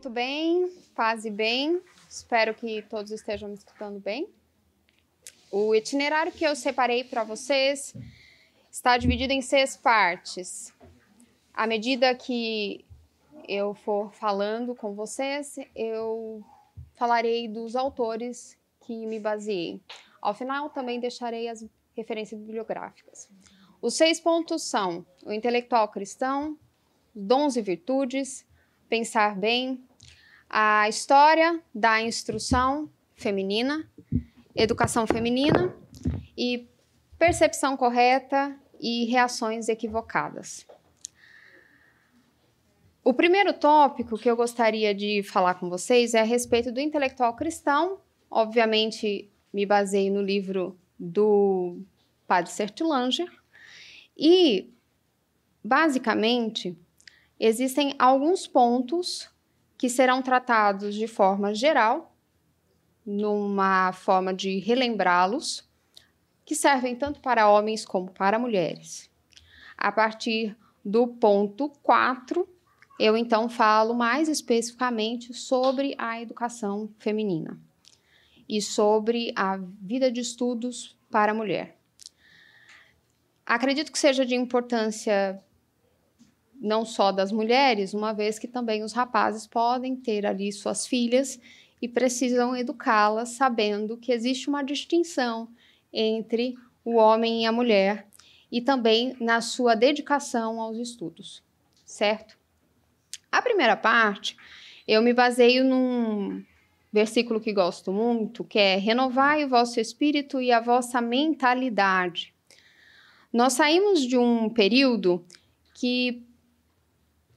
muito bem, faze bem. Espero que todos estejam me escutando bem. O itinerário que eu separei para vocês está dividido em seis partes. À medida que eu for falando com vocês, eu falarei dos autores que me baseei. Ao final, também deixarei as referências bibliográficas. Os seis pontos são o intelectual cristão, dons e virtudes, pensar bem, a história da instrução feminina, educação feminina e percepção correta e reações equivocadas. O primeiro tópico que eu gostaria de falar com vocês é a respeito do intelectual cristão. Obviamente, me baseei no livro do Padre Sertilanger. E, basicamente, existem alguns pontos que serão tratados de forma geral, numa forma de relembrá-los, que servem tanto para homens como para mulheres. A partir do ponto 4, eu então falo mais especificamente sobre a educação feminina e sobre a vida de estudos para a mulher. Acredito que seja de importância não só das mulheres, uma vez que também os rapazes podem ter ali suas filhas e precisam educá-las sabendo que existe uma distinção entre o homem e a mulher e também na sua dedicação aos estudos, certo? A primeira parte, eu me baseio num versículo que gosto muito, que é: Renovai o vosso espírito e a vossa mentalidade. Nós saímos de um período que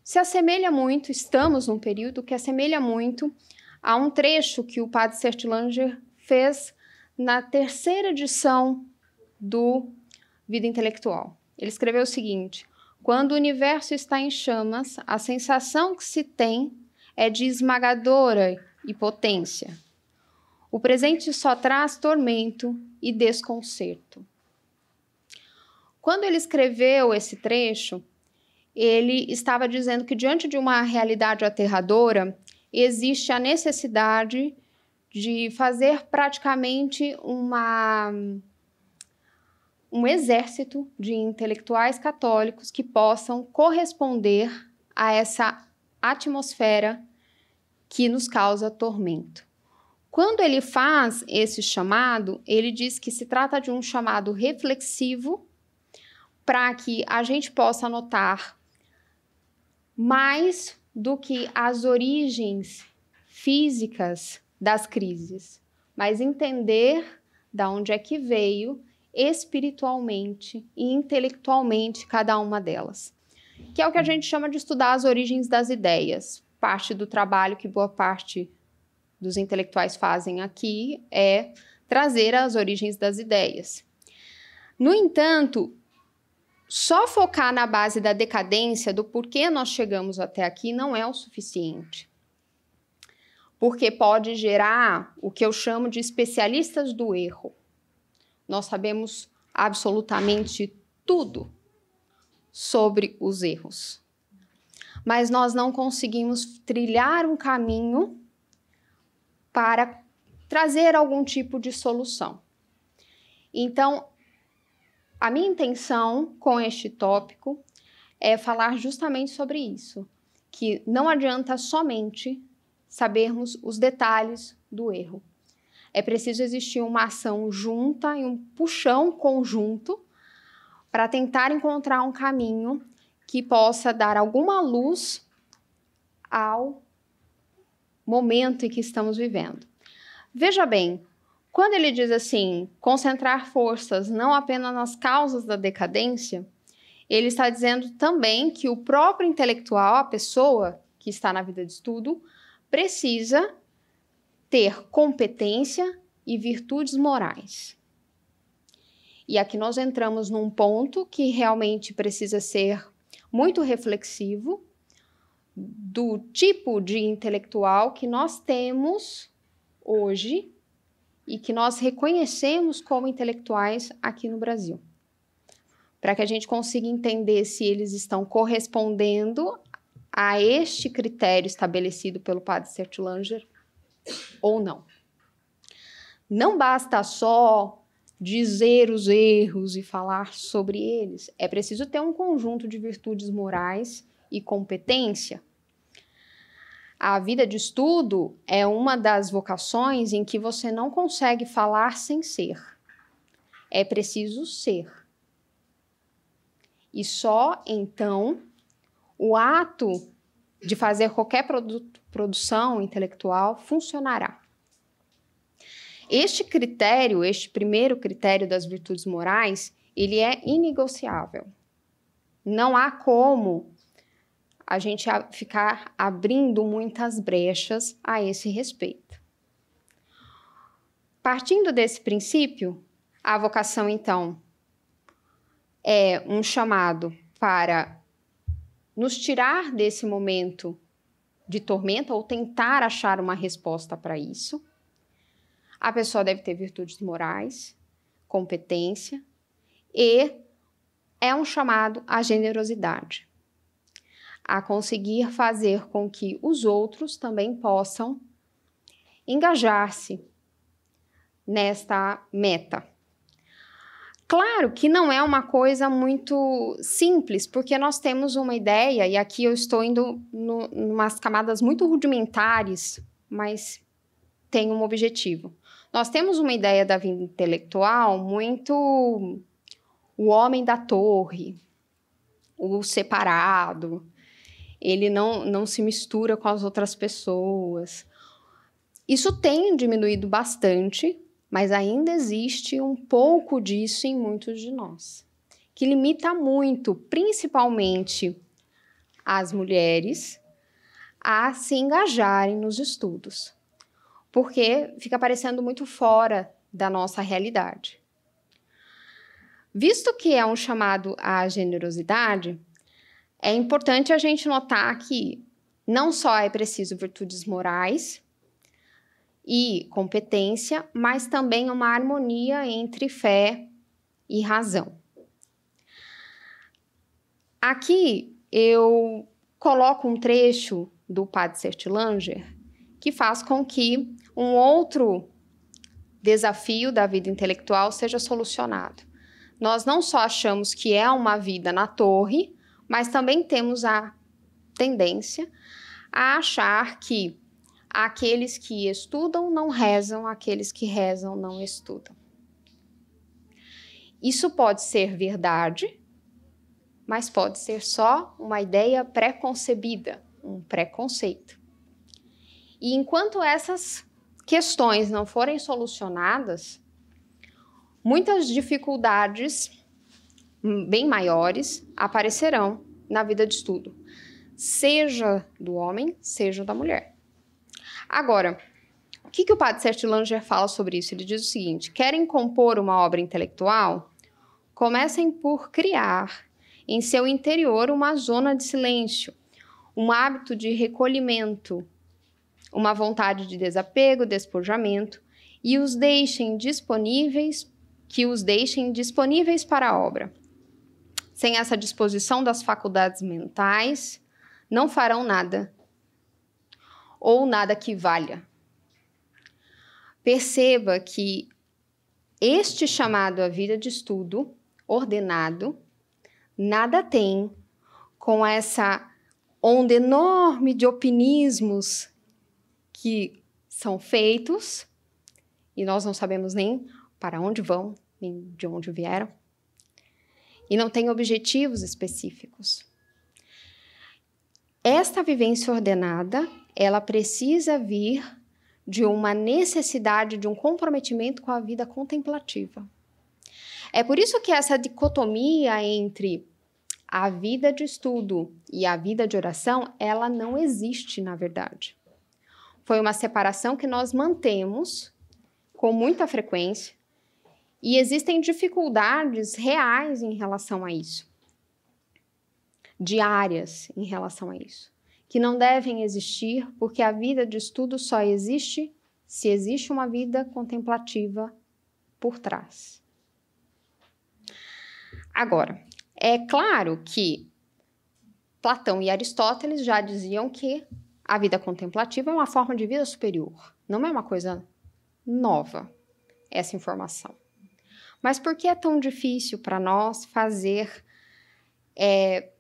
se assemelha muito, estamos num período que assemelha muito a um trecho que o padre Sertilanger fez na terceira edição do Vida Intelectual. Ele escreveu o seguinte: Quando o universo está em chamas, a sensação que se tem é de esmagadora e potência. O presente só traz tormento e desconcerto. Quando ele escreveu esse trecho, ele estava dizendo que, diante de uma realidade aterradora, existe a necessidade de fazer praticamente uma, um exército de intelectuais católicos que possam corresponder a essa atmosfera que nos causa tormento. Quando ele faz esse chamado, ele diz que se trata de um chamado reflexivo para que a gente possa notar mais do que as origens físicas das crises, mas entender da onde é que veio espiritualmente e intelectualmente cada uma delas, que é o que a gente chama de estudar as origens das ideias. Parte do trabalho que boa parte dos intelectuais fazem aqui é trazer as origens das ideias. No entanto, só focar na base da decadência, do porquê nós chegamos até aqui, não é o suficiente. Porque pode gerar o que eu chamo de especialistas do erro. Nós sabemos absolutamente tudo sobre os erros, mas nós não conseguimos trilhar um caminho para trazer algum tipo de solução. Então, a minha intenção com este tópico é falar justamente sobre isso, que não adianta somente sabermos os detalhes do erro. É preciso existir uma ação junta e um puxão conjunto para tentar encontrar um caminho que possa dar alguma luz ao momento em que estamos vivendo. Veja bem, quando ele diz assim, concentrar forças não apenas nas causas da decadência, ele está dizendo também que o próprio intelectual, a pessoa que está na vida de estudo, precisa ter competência e virtudes morais. E aqui nós entramos num ponto que realmente precisa ser muito reflexivo do tipo de intelectual que nós temos hoje e que nós reconhecemos como intelectuais aqui no Brasil. Para que a gente consiga entender se eles estão correspondendo a este critério estabelecido pelo padre Sertulanger ou não. Não basta só dizer os erros e falar sobre eles, é preciso ter um conjunto de virtudes morais e competência a vida de estudo é uma das vocações em que você não consegue falar sem ser. É preciso ser. E só então o ato de fazer qualquer produ produção intelectual funcionará. Este critério, este primeiro critério das virtudes morais, ele é inegociável. Não há como a gente ficar abrindo muitas brechas a esse respeito. Partindo desse princípio, a vocação, então, é um chamado para nos tirar desse momento de tormenta ou tentar achar uma resposta para isso. A pessoa deve ter virtudes morais, competência e é um chamado à generosidade a conseguir fazer com que os outros também possam engajar-se nesta meta. Claro que não é uma coisa muito simples, porque nós temos uma ideia, e aqui eu estou indo em umas camadas muito rudimentares, mas tem um objetivo. Nós temos uma ideia da vida intelectual muito o homem da torre, o separado, ele não, não se mistura com as outras pessoas. Isso tem diminuído bastante, mas ainda existe um pouco disso em muitos de nós, que limita muito, principalmente as mulheres, a se engajarem nos estudos, porque fica parecendo muito fora da nossa realidade. Visto que é um chamado à generosidade, é importante a gente notar que não só é preciso virtudes morais e competência, mas também uma harmonia entre fé e razão. Aqui eu coloco um trecho do Padre Sertilanger que faz com que um outro desafio da vida intelectual seja solucionado. Nós não só achamos que é uma vida na torre, mas também temos a tendência a achar que aqueles que estudam não rezam, aqueles que rezam não estudam. Isso pode ser verdade, mas pode ser só uma ideia preconcebida, um preconceito. E enquanto essas questões não forem solucionadas, muitas dificuldades bem maiores aparecerão na vida de estudo, seja do homem, seja da mulher. Agora, o que, que o padre Sert Langer fala sobre isso? Ele diz o seguinte: querem compor uma obra intelectual? Comecem por criar em seu interior uma zona de silêncio, um hábito de recolhimento, uma vontade de desapego, despojamento, e os deixem disponíveis, que os deixem disponíveis para a obra. Sem essa disposição das faculdades mentais, não farão nada ou nada que valha. Perceba que este chamado à vida de estudo ordenado nada tem com essa onda enorme de opinismos que são feitos e nós não sabemos nem para onde vão, nem de onde vieram e não tem objetivos específicos. Esta vivência ordenada, ela precisa vir de uma necessidade de um comprometimento com a vida contemplativa. É por isso que essa dicotomia entre a vida de estudo e a vida de oração, ela não existe, na verdade. Foi uma separação que nós mantemos com muita frequência e existem dificuldades reais em relação a isso, diárias em relação a isso, que não devem existir, porque a vida de estudo só existe se existe uma vida contemplativa por trás. Agora, é claro que Platão e Aristóteles já diziam que a vida contemplativa é uma forma de vida superior, não é uma coisa nova essa informação. Mas por que é tão difícil para nós fazer é,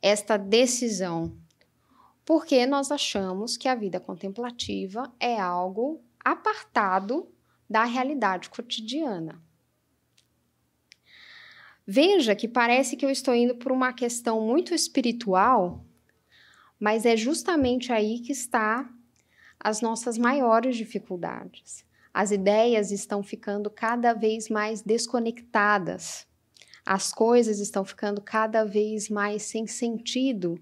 esta decisão? Porque nós achamos que a vida contemplativa é algo apartado da realidade cotidiana. Veja que parece que eu estou indo por uma questão muito espiritual, mas é justamente aí que está as nossas maiores dificuldades. As ideias estão ficando cada vez mais desconectadas. As coisas estão ficando cada vez mais sem sentido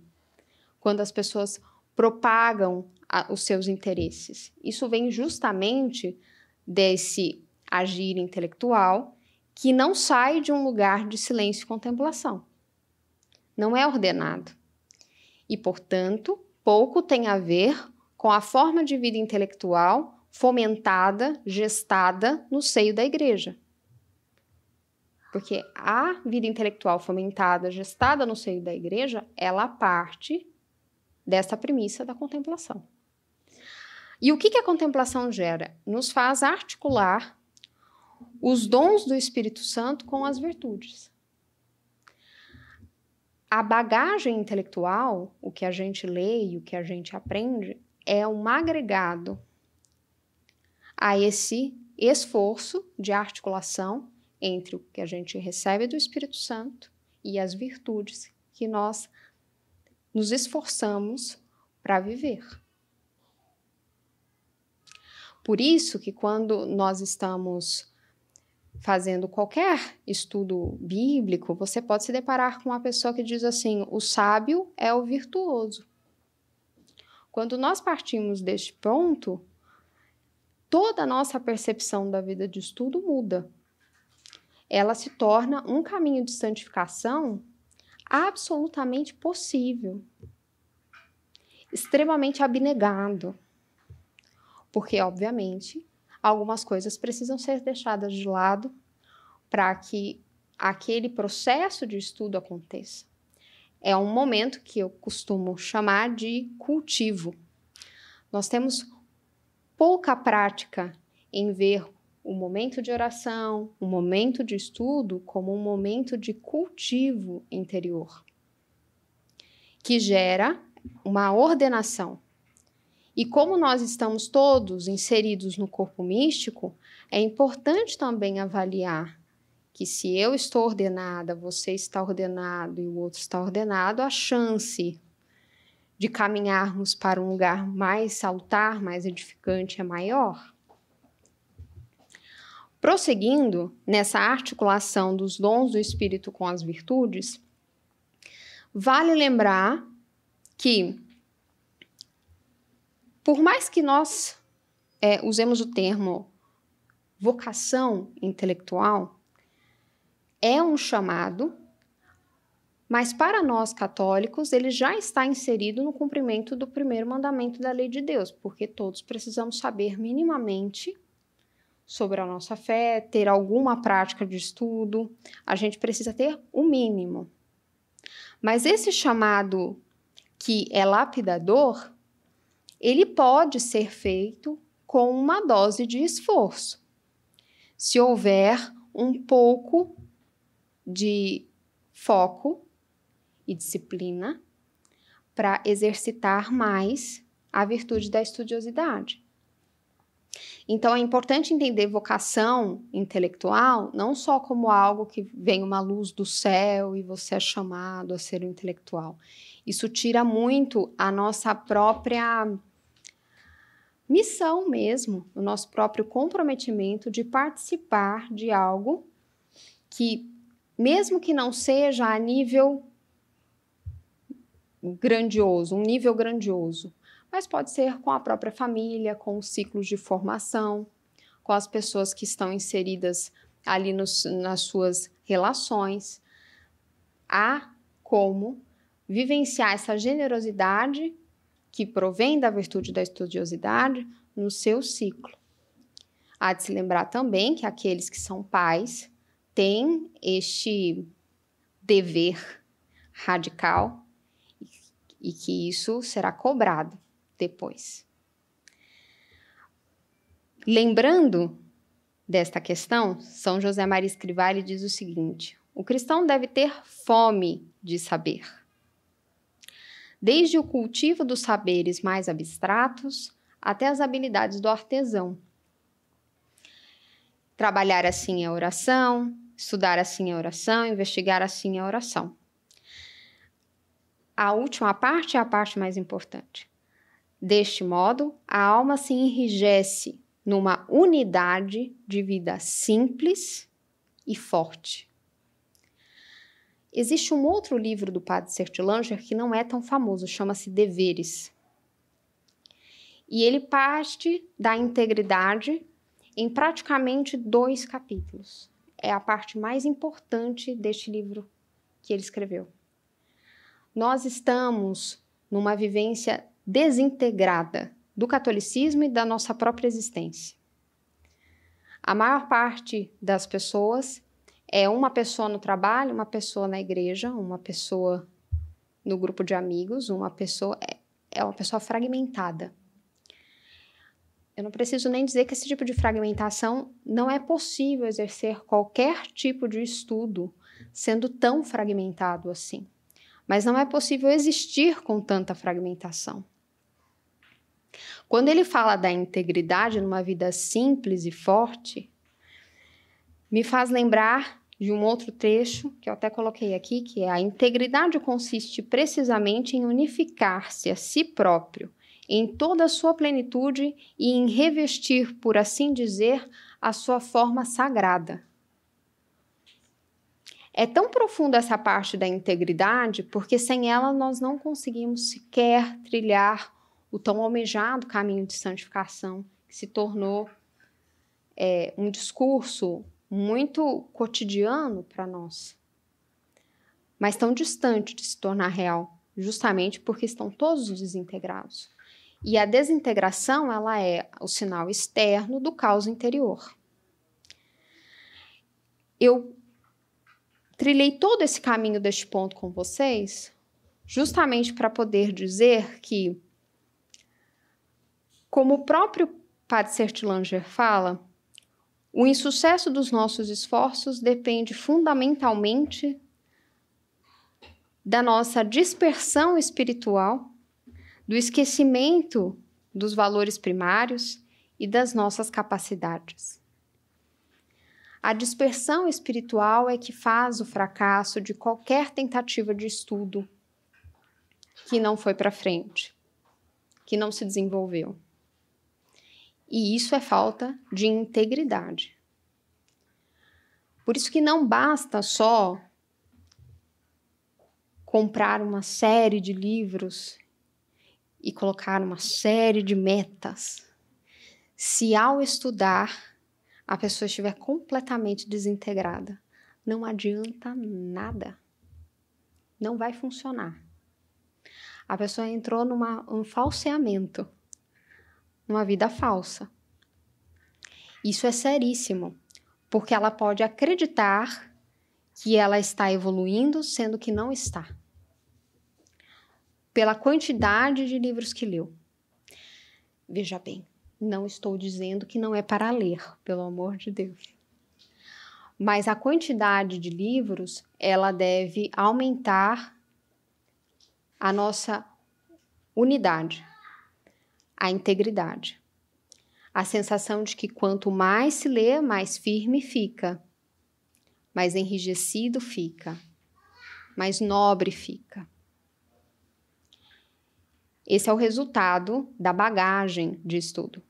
quando as pessoas propagam a, os seus interesses. Isso vem justamente desse agir intelectual que não sai de um lugar de silêncio e contemplação. Não é ordenado. E, portanto, pouco tem a ver com a forma de vida intelectual fomentada, gestada no seio da igreja. Porque a vida intelectual fomentada, gestada no seio da igreja, ela parte dessa premissa da contemplação. E o que, que a contemplação gera? Nos faz articular os dons do Espírito Santo com as virtudes. A bagagem intelectual, o que a gente lê e o que a gente aprende, é um agregado a esse esforço de articulação entre o que a gente recebe do Espírito Santo e as virtudes que nós nos esforçamos para viver. Por isso que quando nós estamos fazendo qualquer estudo bíblico, você pode se deparar com uma pessoa que diz assim: o sábio é o virtuoso. Quando nós partimos deste ponto, toda a nossa percepção da vida de estudo muda. Ela se torna um caminho de santificação absolutamente possível, extremamente abnegado. Porque, obviamente, algumas coisas precisam ser deixadas de lado para que aquele processo de estudo aconteça. É um momento que eu costumo chamar de cultivo. Nós temos pouca prática em ver o momento de oração, o momento de estudo como um momento de cultivo interior, que gera uma ordenação. E como nós estamos todos inseridos no corpo místico, é importante também avaliar que se eu estou ordenada, você está ordenado e o outro está ordenado, a chance de caminharmos para um lugar mais salutar, mais edificante, é maior. Prosseguindo nessa articulação dos dons do Espírito com as virtudes, vale lembrar que, por mais que nós é, usemos o termo vocação intelectual, é um chamado mas para nós católicos, ele já está inserido no cumprimento do primeiro mandamento da lei de Deus, porque todos precisamos saber minimamente sobre a nossa fé, ter alguma prática de estudo, a gente precisa ter o mínimo. Mas esse chamado que é lapidador, ele pode ser feito com uma dose de esforço. Se houver um pouco de foco e disciplina para exercitar mais a virtude da estudiosidade. Então é importante entender vocação intelectual não só como algo que vem uma luz do céu e você é chamado a ser um intelectual. Isso tira muito a nossa própria missão mesmo, o nosso próprio comprometimento de participar de algo que mesmo que não seja a nível grandioso, um nível grandioso, mas pode ser com a própria família, com os ciclos de formação, com as pessoas que estão inseridas ali nos, nas suas relações. Há como vivenciar essa generosidade que provém da virtude da estudiosidade no seu ciclo. Há de se lembrar também que aqueles que são pais têm este dever radical e que isso será cobrado depois. Lembrando desta questão, São José Maria Escrivá diz o seguinte: o cristão deve ter fome de saber. Desde o cultivo dos saberes mais abstratos até as habilidades do artesão. Trabalhar assim é oração, estudar assim é oração, investigar assim é oração. A última parte é a parte mais importante. Deste modo, a alma se enrijece numa unidade de vida simples e forte. Existe um outro livro do Padre Sertilanger que não é tão famoso, chama-se Deveres. E ele parte da integridade em praticamente dois capítulos. É a parte mais importante deste livro que ele escreveu nós estamos numa vivência desintegrada do catolicismo e da nossa própria existência. A maior parte das pessoas é uma pessoa no trabalho, uma pessoa na igreja, uma pessoa no grupo de amigos, uma pessoa é, é uma pessoa fragmentada. Eu não preciso nem dizer que esse tipo de fragmentação não é possível exercer qualquer tipo de estudo sendo tão fragmentado assim mas não é possível existir com tanta fragmentação. Quando ele fala da integridade numa vida simples e forte, me faz lembrar de um outro trecho que eu até coloquei aqui, que é a integridade consiste precisamente em unificar-se a si próprio em toda a sua plenitude e em revestir, por assim dizer, a sua forma sagrada. É tão profunda essa parte da integridade, porque sem ela nós não conseguimos sequer trilhar o tão almejado caminho de santificação, que se tornou é, um discurso muito cotidiano para nós, mas tão distante de se tornar real, justamente porque estão todos desintegrados. E a desintegração, ela é o sinal externo do caos interior. Eu trilhei todo esse caminho deste ponto com vocês, justamente para poder dizer que, como o próprio Padre Sertilanger fala, o insucesso dos nossos esforços depende fundamentalmente da nossa dispersão espiritual, do esquecimento dos valores primários e das nossas capacidades. A dispersão espiritual é que faz o fracasso de qualquer tentativa de estudo que não foi para frente, que não se desenvolveu. E isso é falta de integridade. Por isso que não basta só comprar uma série de livros e colocar uma série de metas. Se ao estudar a pessoa estiver completamente desintegrada, não adianta nada. Não vai funcionar. A pessoa entrou numa um falseamento, numa vida falsa. Isso é seríssimo, porque ela pode acreditar que ela está evoluindo, sendo que não está. Pela quantidade de livros que leu. Veja bem, não estou dizendo que não é para ler, pelo amor de Deus. Mas a quantidade de livros, ela deve aumentar a nossa unidade, a integridade. A sensação de que quanto mais se lê, mais firme fica, mais enrijecido fica, mais nobre fica. Esse é o resultado da bagagem de estudo.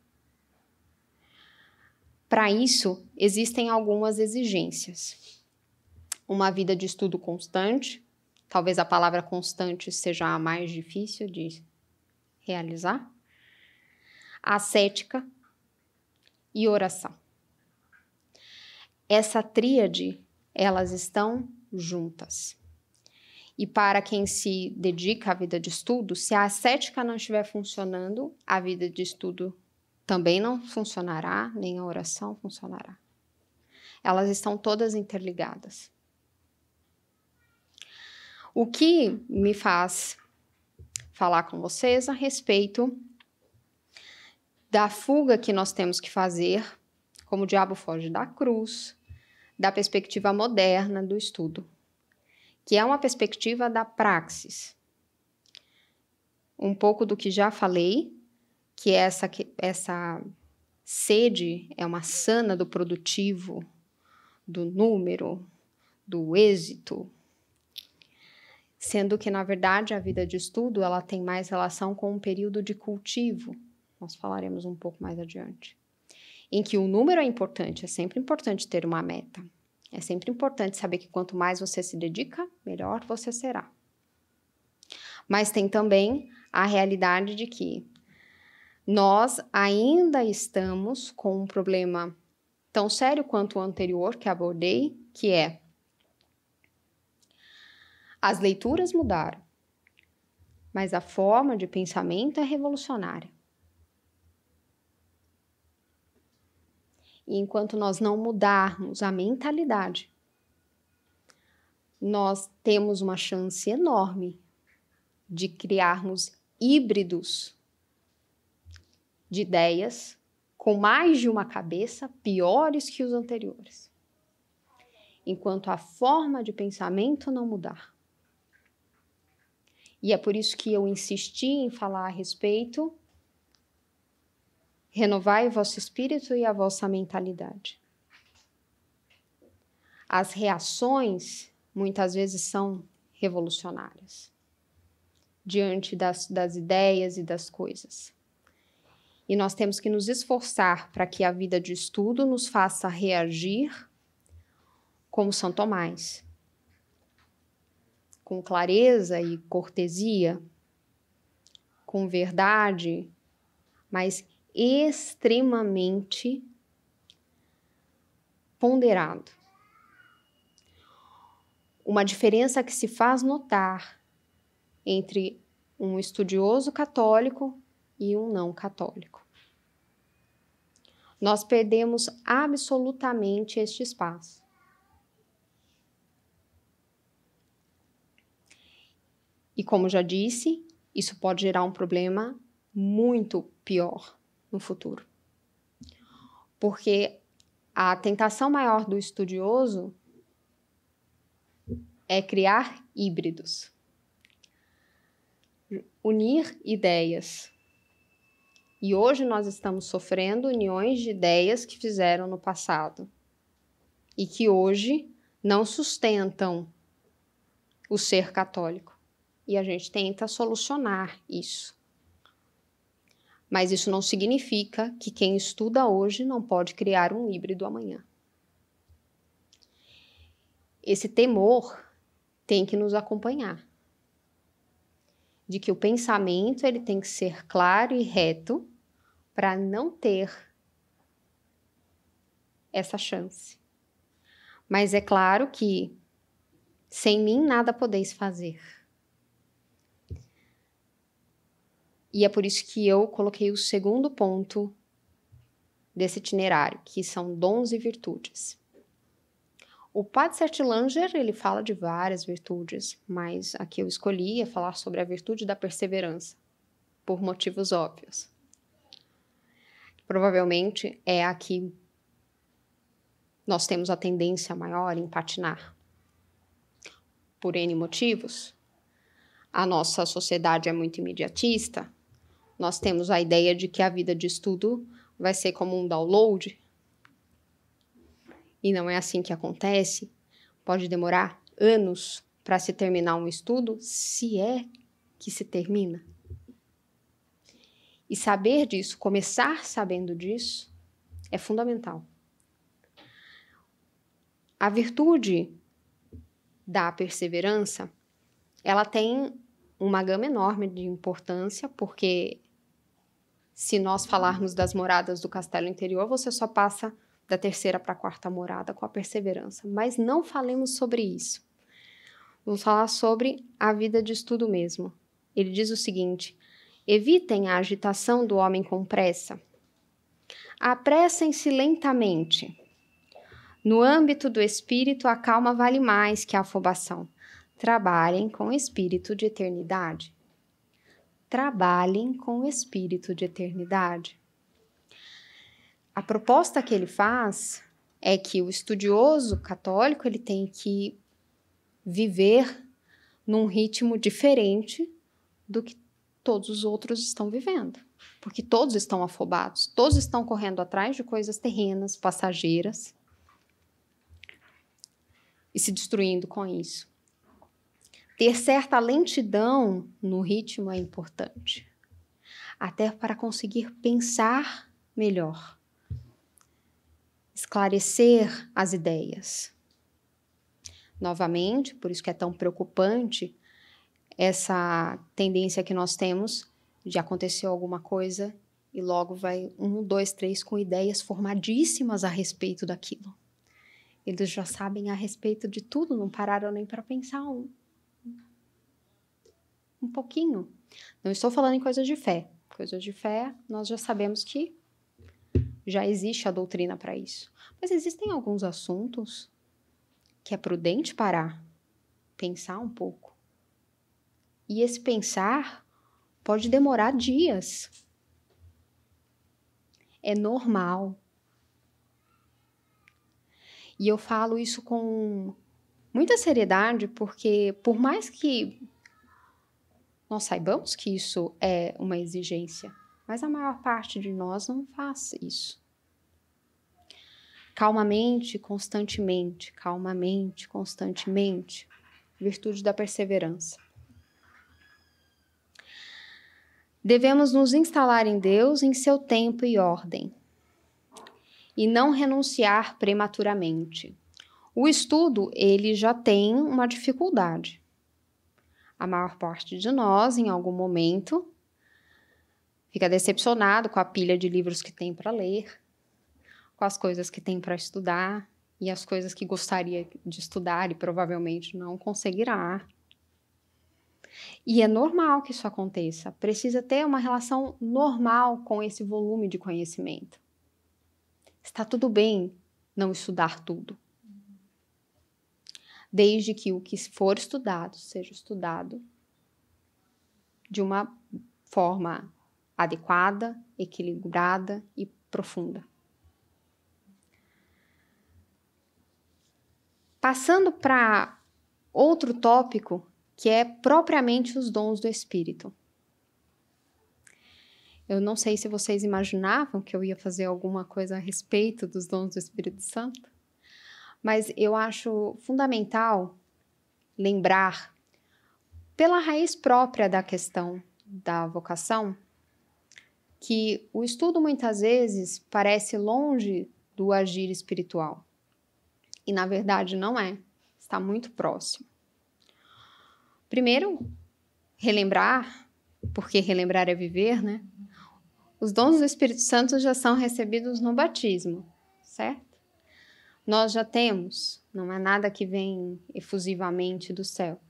Para isso, existem algumas exigências. Uma vida de estudo constante, talvez a palavra constante seja a mais difícil de realizar, ascética e oração. Essa tríade, elas estão juntas. E para quem se dedica à vida de estudo, se a ascética não estiver funcionando, a vida de estudo também não funcionará, nem a oração funcionará. Elas estão todas interligadas. O que me faz falar com vocês a respeito da fuga que nós temos que fazer, como o diabo foge da cruz, da perspectiva moderna do estudo, que é uma perspectiva da praxis. Um pouco do que já falei que essa, que essa sede é uma sana do produtivo, do número, do êxito, sendo que na verdade a vida de estudo ela tem mais relação com um período de cultivo. Nós falaremos um pouco mais adiante. Em que o número é importante, é sempre importante ter uma meta. É sempre importante saber que quanto mais você se dedica, melhor você será. Mas tem também a realidade de que nós ainda estamos com um problema tão sério quanto o anterior que abordei, que é as leituras mudaram, mas a forma de pensamento é revolucionária. E enquanto nós não mudarmos a mentalidade, nós temos uma chance enorme de criarmos híbridos de ideias com mais de uma cabeça piores que os anteriores. Enquanto a forma de pensamento não mudar. E é por isso que eu insisti em falar a respeito. Renovai o vosso espírito e a vossa mentalidade. As reações muitas vezes são revolucionárias diante das, das ideias e das coisas. E nós temos que nos esforçar para que a vida de estudo nos faça reagir como São Tomás, com clareza e cortesia, com verdade, mas extremamente ponderado. Uma diferença que se faz notar entre um estudioso católico e um não católico nós perdemos absolutamente este espaço. E como já disse, isso pode gerar um problema muito pior no futuro. Porque a tentação maior do estudioso é criar híbridos, unir ideias e hoje nós estamos sofrendo uniões de ideias que fizeram no passado e que hoje não sustentam o ser católico. E a gente tenta solucionar isso. Mas isso não significa que quem estuda hoje não pode criar um híbrido amanhã. Esse temor tem que nos acompanhar. De que o pensamento ele tem que ser claro e reto para não ter essa chance. Mas é claro que sem mim nada podeis fazer. E é por isso que eu coloquei o segundo ponto desse itinerário, que são dons e virtudes. O Padre Sertilanger, ele fala de várias virtudes, mas a que eu escolhi é falar sobre a virtude da perseverança, por motivos óbvios provavelmente é a que nós temos a tendência maior em patinar. Por N motivos. A nossa sociedade é muito imediatista. Nós temos a ideia de que a vida de estudo vai ser como um download. E não é assim que acontece. Pode demorar anos para se terminar um estudo, se é que se termina. E saber disso, começar sabendo disso, é fundamental. A virtude da perseverança, ela tem uma gama enorme de importância, porque se nós falarmos das moradas do castelo interior, você só passa da terceira para a quarta morada com a perseverança. Mas não falemos sobre isso. Vamos falar sobre a vida de estudo mesmo. Ele diz o seguinte: Evitem a agitação do homem com pressa. Apressem-se lentamente. No âmbito do espírito, a calma vale mais que a afobação. Trabalhem com o espírito de eternidade. Trabalhem com o espírito de eternidade. A proposta que ele faz é que o estudioso católico ele tem que viver num ritmo diferente do que todos os outros estão vivendo. Porque todos estão afobados, todos estão correndo atrás de coisas terrenas, passageiras e se destruindo com isso. Ter certa lentidão no ritmo é importante, até para conseguir pensar melhor, esclarecer as ideias. Novamente, por isso que é tão preocupante essa tendência que nós temos de acontecer alguma coisa e logo vai um, dois, três com ideias formadíssimas a respeito daquilo. Eles já sabem a respeito de tudo, não pararam nem para pensar um, um pouquinho. Não estou falando em coisas de fé. Coisas de fé, nós já sabemos que já existe a doutrina para isso. Mas existem alguns assuntos que é prudente parar, pensar um pouco e esse pensar pode demorar dias. É normal. E eu falo isso com muita seriedade, porque por mais que nós saibamos que isso é uma exigência, mas a maior parte de nós não faz isso. Calmamente, constantemente, calmamente, constantemente, virtude da perseverança. Devemos nos instalar em Deus em seu tempo e ordem, e não renunciar prematuramente. O estudo, ele já tem uma dificuldade. A maior parte de nós, em algum momento, fica decepcionado com a pilha de livros que tem para ler, com as coisas que tem para estudar e as coisas que gostaria de estudar e provavelmente não conseguirá. E é normal que isso aconteça. Precisa ter uma relação normal com esse volume de conhecimento. Está tudo bem não estudar tudo. Desde que o que for estudado seja estudado de uma forma adequada, equilibrada e profunda. Passando para outro tópico que é propriamente os dons do Espírito. Eu não sei se vocês imaginavam que eu ia fazer alguma coisa a respeito dos dons do Espírito Santo, mas eu acho fundamental lembrar, pela raiz própria da questão da vocação, que o estudo muitas vezes parece longe do agir espiritual. E na verdade não é, está muito próximo. Primeiro, relembrar, porque relembrar é viver, né? Os dons do Espírito Santo já são recebidos no batismo, certo? Nós já temos, não é nada que vem efusivamente do céu.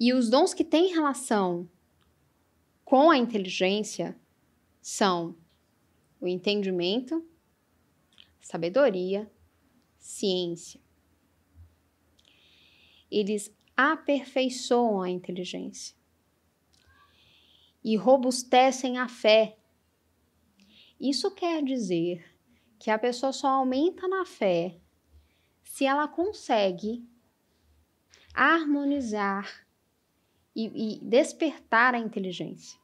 E os dons que têm relação com a inteligência são o entendimento, sabedoria, ciência. Eles aperfeiçoam a inteligência e robustecem a fé. Isso quer dizer que a pessoa só aumenta na fé se ela consegue harmonizar e, e despertar a inteligência.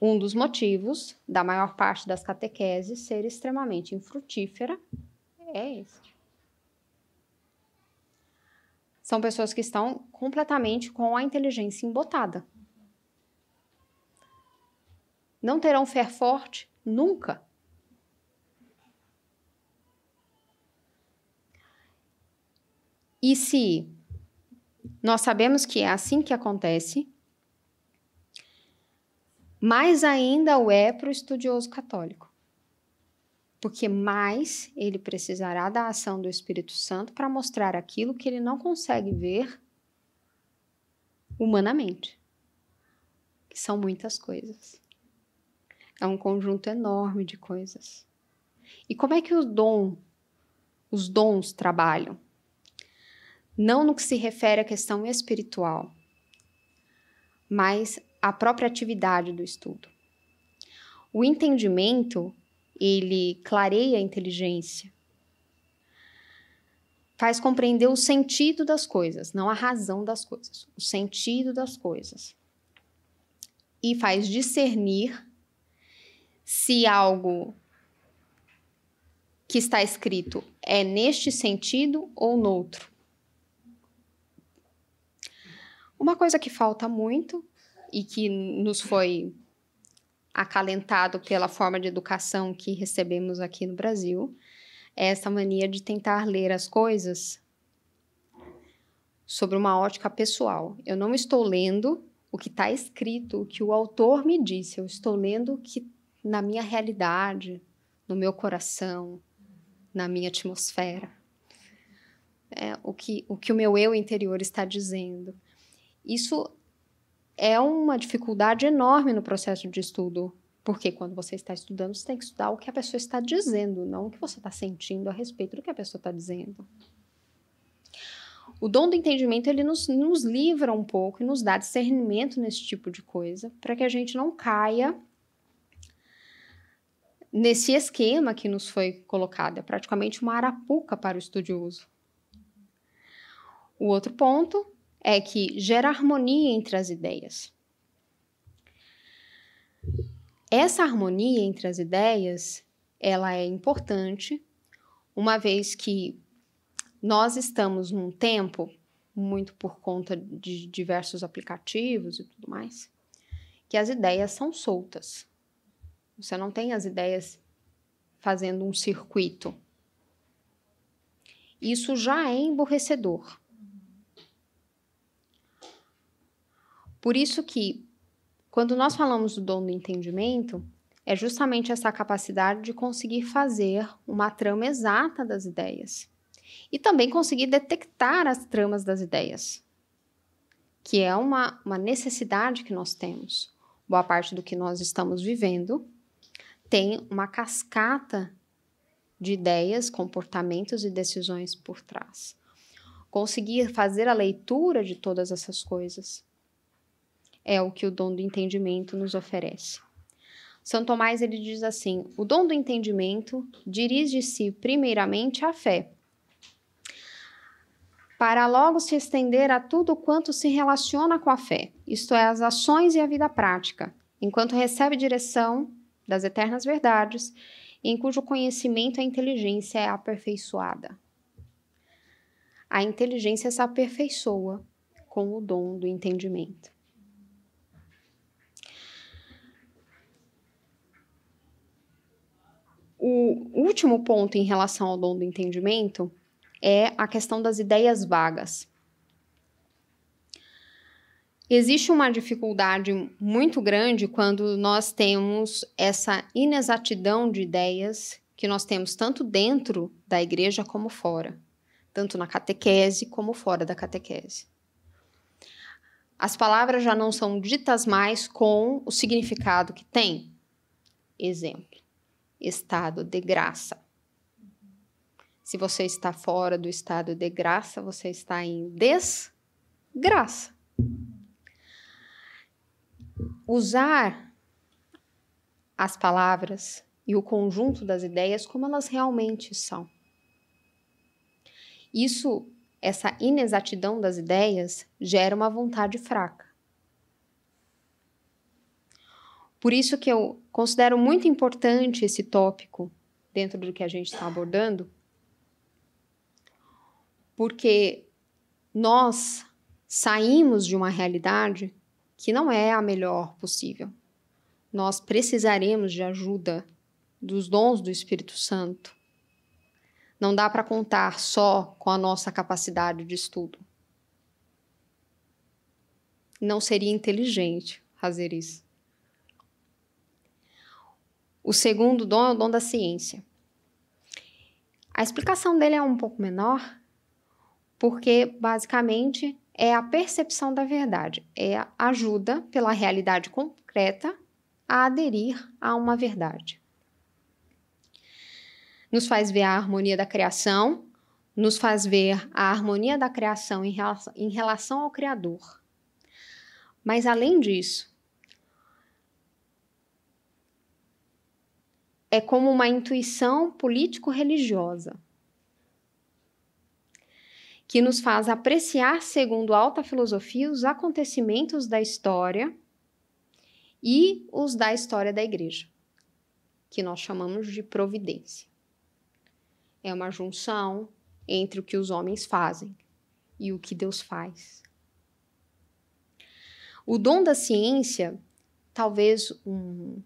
Um dos motivos da maior parte das catequeses ser extremamente infrutífera é esse são pessoas que estão completamente com a inteligência embotada. Não terão fé forte nunca. E se nós sabemos que é assim que acontece, mais ainda o é para o estudioso católico porque mais ele precisará da ação do Espírito Santo para mostrar aquilo que ele não consegue ver humanamente, que são muitas coisas. É um conjunto enorme de coisas. E como é que o dom, os dons trabalham? Não no que se refere à questão espiritual, mas à própria atividade do estudo. O entendimento ele clareia a inteligência, faz compreender o sentido das coisas, não a razão das coisas, o sentido das coisas. E faz discernir se algo que está escrito é neste sentido ou noutro. Uma coisa que falta muito e que nos foi acalentado pela forma de educação que recebemos aqui no Brasil, é essa mania de tentar ler as coisas sobre uma ótica pessoal. Eu não estou lendo o que está escrito, o que o autor me disse, eu estou lendo o que na minha realidade, no meu coração, na minha atmosfera. É, o, que, o que o meu eu interior está dizendo. Isso é uma dificuldade enorme no processo de estudo. Porque quando você está estudando, você tem que estudar o que a pessoa está dizendo, não o que você está sentindo a respeito do que a pessoa está dizendo. O dom do entendimento ele nos, nos livra um pouco e nos dá discernimento nesse tipo de coisa, para que a gente não caia nesse esquema que nos foi colocado. É praticamente uma arapuca para o estudioso. O outro ponto é que gera harmonia entre as ideias. Essa harmonia entre as ideias, ela é importante, uma vez que nós estamos num tempo muito por conta de diversos aplicativos e tudo mais, que as ideias são soltas. Você não tem as ideias fazendo um circuito. Isso já é emborrecedor. Por isso que, quando nós falamos do dom do entendimento, é justamente essa capacidade de conseguir fazer uma trama exata das ideias. E também conseguir detectar as tramas das ideias, que é uma, uma necessidade que nós temos. Boa parte do que nós estamos vivendo tem uma cascata de ideias, comportamentos e decisões por trás. Conseguir fazer a leitura de todas essas coisas é o que o dom do entendimento nos oferece. São Tomás ele diz assim: o dom do entendimento dirige-se primeiramente à fé, para logo se estender a tudo quanto se relaciona com a fé, isto é, as ações e a vida prática, enquanto recebe direção das eternas verdades, em cujo conhecimento a inteligência é aperfeiçoada. A inteligência se aperfeiçoa com o dom do entendimento. O último ponto em relação ao dom do entendimento é a questão das ideias vagas. Existe uma dificuldade muito grande quando nós temos essa inexatidão de ideias que nós temos tanto dentro da igreja como fora, tanto na catequese como fora da catequese. As palavras já não são ditas mais com o significado que tem. Exemplo: estado de graça. Se você está fora do estado de graça, você está em desgraça. Usar as palavras e o conjunto das ideias como elas realmente são. Isso, essa inexatidão das ideias, gera uma vontade fraca. Por isso que eu considero muito importante esse tópico dentro do que a gente está abordando, porque nós saímos de uma realidade que não é a melhor possível. Nós precisaremos de ajuda dos dons do Espírito Santo. Não dá para contar só com a nossa capacidade de estudo. Não seria inteligente fazer isso. O segundo dom é o dom da ciência. A explicação dele é um pouco menor, porque basicamente é a percepção da verdade, é a ajuda pela realidade concreta a aderir a uma verdade. Nos faz ver a harmonia da criação, nos faz ver a harmonia da criação em relação, em relação ao Criador. Mas além disso, é como uma intuição político-religiosa que nos faz apreciar, segundo alta filosofia, os acontecimentos da história e os da história da igreja, que nós chamamos de providência. É uma junção entre o que os homens fazem e o que Deus faz. O dom da ciência, talvez um,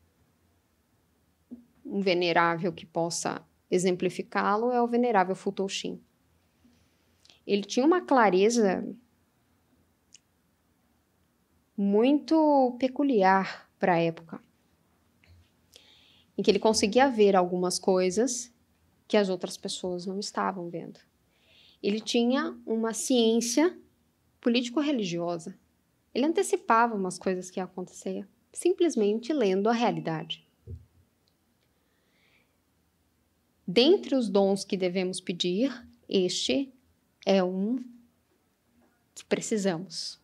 um venerável que possa exemplificá-lo é o venerável Futoshin. Ele tinha uma clareza muito peculiar para a época, em que ele conseguia ver algumas coisas que as outras pessoas não estavam vendo. Ele tinha uma ciência político-religiosa. Ele antecipava umas coisas que ia acontecer, simplesmente lendo a realidade. Dentre os dons que devemos pedir, este é um que precisamos.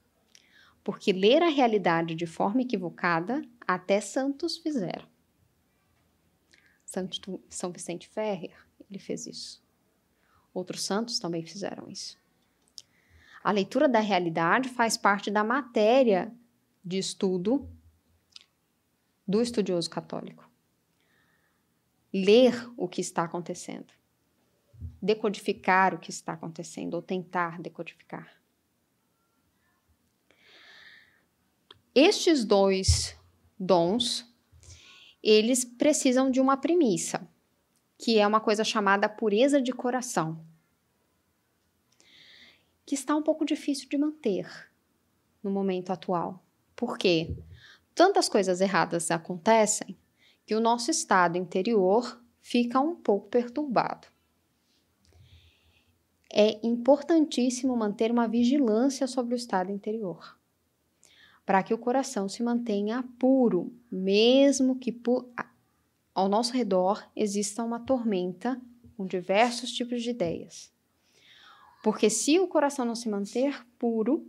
Porque ler a realidade de forma equivocada, até santos fizeram. Santo São Vicente Ferrer, ele fez isso. Outros santos também fizeram isso. A leitura da realidade faz parte da matéria de estudo do estudioso católico ler o que está acontecendo, decodificar o que está acontecendo ou tentar decodificar. Estes dois dons, eles precisam de uma premissa, que é uma coisa chamada pureza de coração, que está um pouco difícil de manter no momento atual. Por quê? Tantas coisas erradas acontecem que o nosso estado interior fica um pouco perturbado. É importantíssimo manter uma vigilância sobre o estado interior, para que o coração se mantenha puro, mesmo que por, ao nosso redor exista uma tormenta com diversos tipos de ideias. Porque se o coração não se manter puro,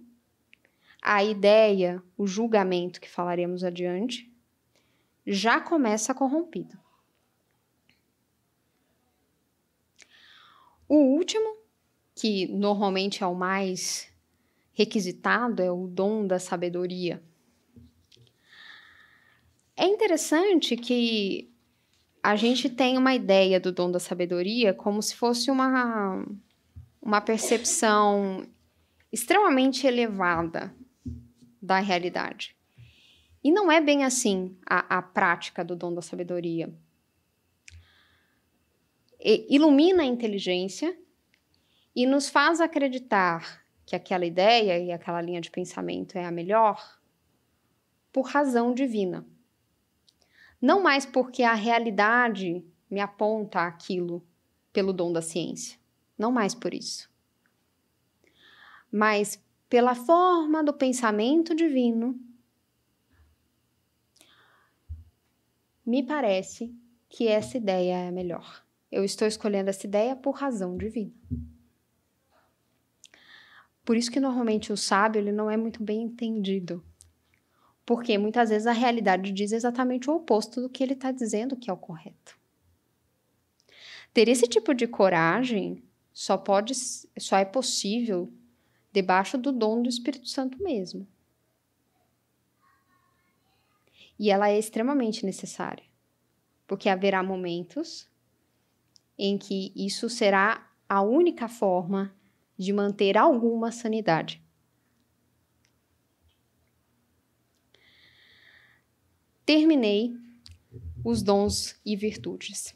a ideia, o julgamento que falaremos adiante, já começa corrompido. O último, que normalmente é o mais requisitado, é o dom da sabedoria. É interessante que a gente tem uma ideia do dom da sabedoria como se fosse uma, uma percepção extremamente elevada da realidade. E não é bem assim a, a prática do dom da sabedoria. E, ilumina a inteligência e nos faz acreditar que aquela ideia e aquela linha de pensamento é a melhor por razão divina. Não mais porque a realidade me aponta aquilo pelo dom da ciência. Não mais por isso. Mas pela forma do pensamento divino Me parece que essa ideia é a melhor. Eu estou escolhendo essa ideia por razão divina. Por isso que normalmente o sábio ele não é muito bem entendido. Porque muitas vezes a realidade diz exatamente o oposto do que ele está dizendo que é o correto. Ter esse tipo de coragem só pode, só é possível debaixo do dom do Espírito Santo mesmo. E ela é extremamente necessária, porque haverá momentos em que isso será a única forma de manter alguma sanidade. Terminei os dons e virtudes.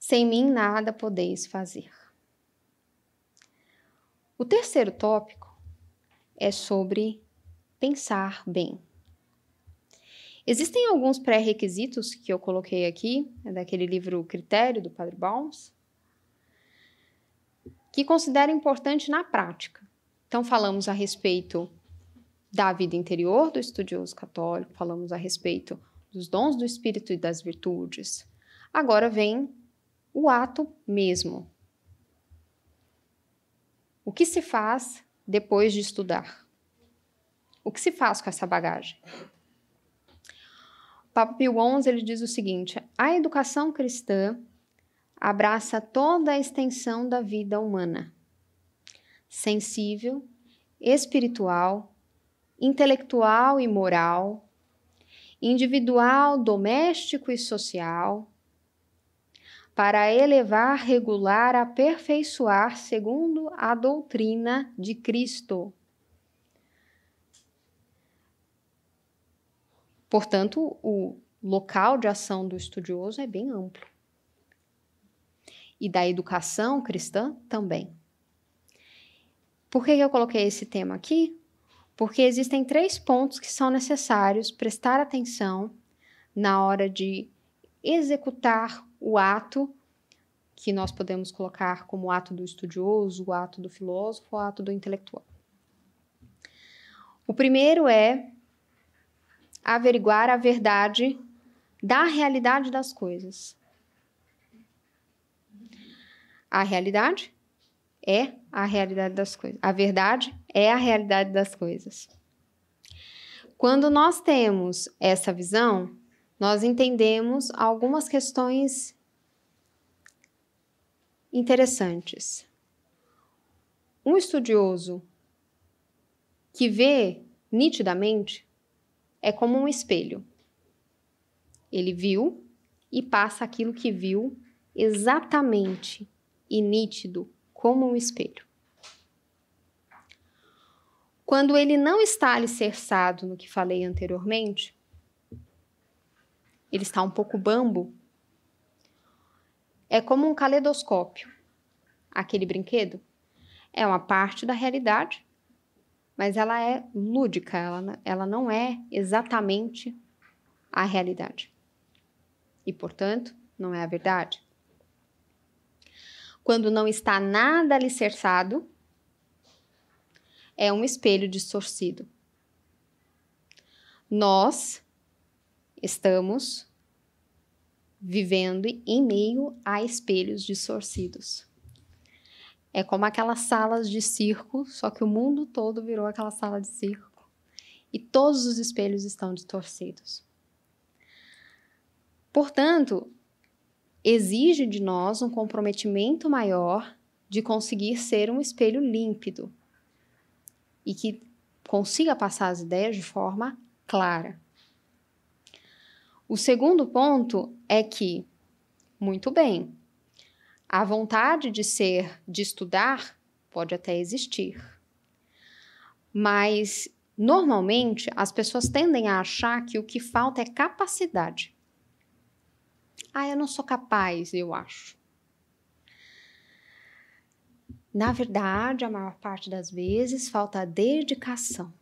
Sem mim nada podeis fazer. O terceiro tópico é sobre pensar bem. Existem alguns pré-requisitos que eu coloquei aqui, é daquele livro Critério do Padre Balms, que considero importante na prática. Então, falamos a respeito da vida interior do estudioso católico, falamos a respeito dos dons do espírito e das virtudes. Agora vem o ato mesmo. O que se faz depois de estudar? O que se faz com essa bagagem? O Papa Pio XI ele diz o seguinte: a educação cristã abraça toda a extensão da vida humana, sensível, espiritual, intelectual e moral, individual, doméstico e social, para elevar, regular, aperfeiçoar segundo a doutrina de Cristo. Portanto, o local de ação do estudioso é bem amplo. E da educação cristã também. Por que eu coloquei esse tema aqui? Porque existem três pontos que são necessários prestar atenção na hora de executar o ato que nós podemos colocar como ato do estudioso, o ato do filósofo, o ato do intelectual. O primeiro é averiguar a verdade da realidade das coisas. A realidade é a realidade das coisas. A verdade é a realidade das coisas. Quando nós temos essa visão, nós entendemos algumas questões interessantes. Um estudioso que vê nitidamente é como um espelho. Ele viu e passa aquilo que viu exatamente e nítido como um espelho. Quando ele não está alicerçado no que falei anteriormente, ele está um pouco bambo, é como um caleidoscópio. Aquele brinquedo é uma parte da realidade mas ela é lúdica, ela, ela não é exatamente a realidade. E, portanto, não é a verdade. Quando não está nada alicerçado, é um espelho distorcido. Nós estamos vivendo em meio a espelhos distorcidos. É como aquelas salas de circo, só que o mundo todo virou aquela sala de circo. E todos os espelhos estão distorcidos. Portanto, exige de nós um comprometimento maior de conseguir ser um espelho límpido e que consiga passar as ideias de forma clara. O segundo ponto é que, muito bem, a vontade de ser, de estudar, pode até existir. Mas, normalmente, as pessoas tendem a achar que o que falta é capacidade. Ah, eu não sou capaz, eu acho. Na verdade, a maior parte das vezes falta dedicação,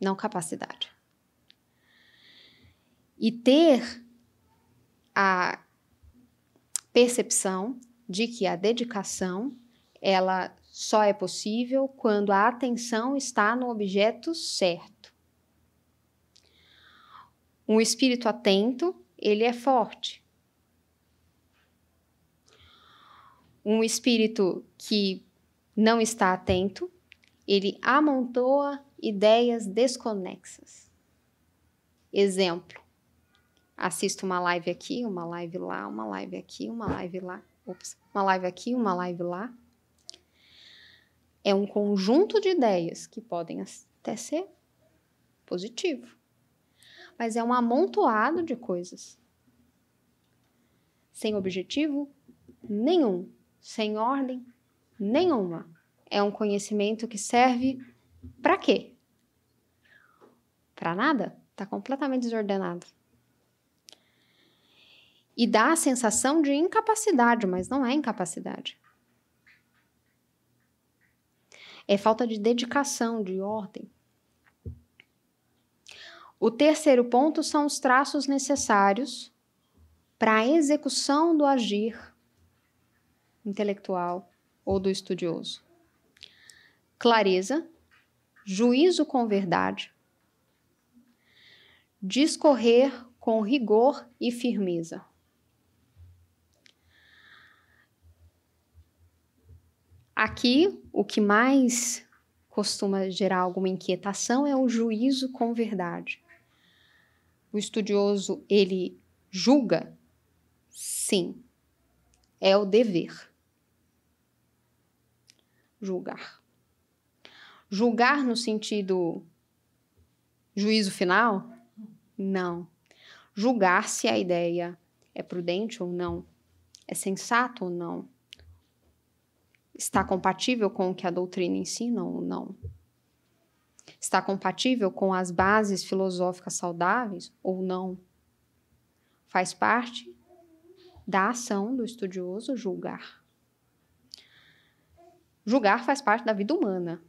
não capacidade. E ter a percepção de que a dedicação ela só é possível quando a atenção está no objeto certo. Um espírito atento, ele é forte. Um espírito que não está atento, ele amontoa ideias desconexas. Exemplo: assisto uma live aqui, uma live lá, uma live aqui, uma live lá, ops, uma live aqui, uma live lá. É um conjunto de ideias que podem até ser positivo, mas é um amontoado de coisas sem objetivo nenhum, sem ordem nenhuma. É um conhecimento que serve para quê? Para nada. Está completamente desordenado. E dá a sensação de incapacidade, mas não é incapacidade. É falta de dedicação, de ordem. O terceiro ponto são os traços necessários para a execução do agir intelectual ou do estudioso: clareza, juízo com verdade, discorrer com rigor e firmeza. Aqui, o que mais costuma gerar alguma inquietação é o juízo com verdade. O estudioso, ele julga? Sim. É o dever. Julgar. Julgar no sentido juízo final? Não. Julgar se a ideia é prudente ou não, é sensato ou não, Está compatível com o que a doutrina ensina ou não? Está compatível com as bases filosóficas saudáveis ou não? Faz parte da ação do estudioso julgar. Julgar faz parte da vida humana,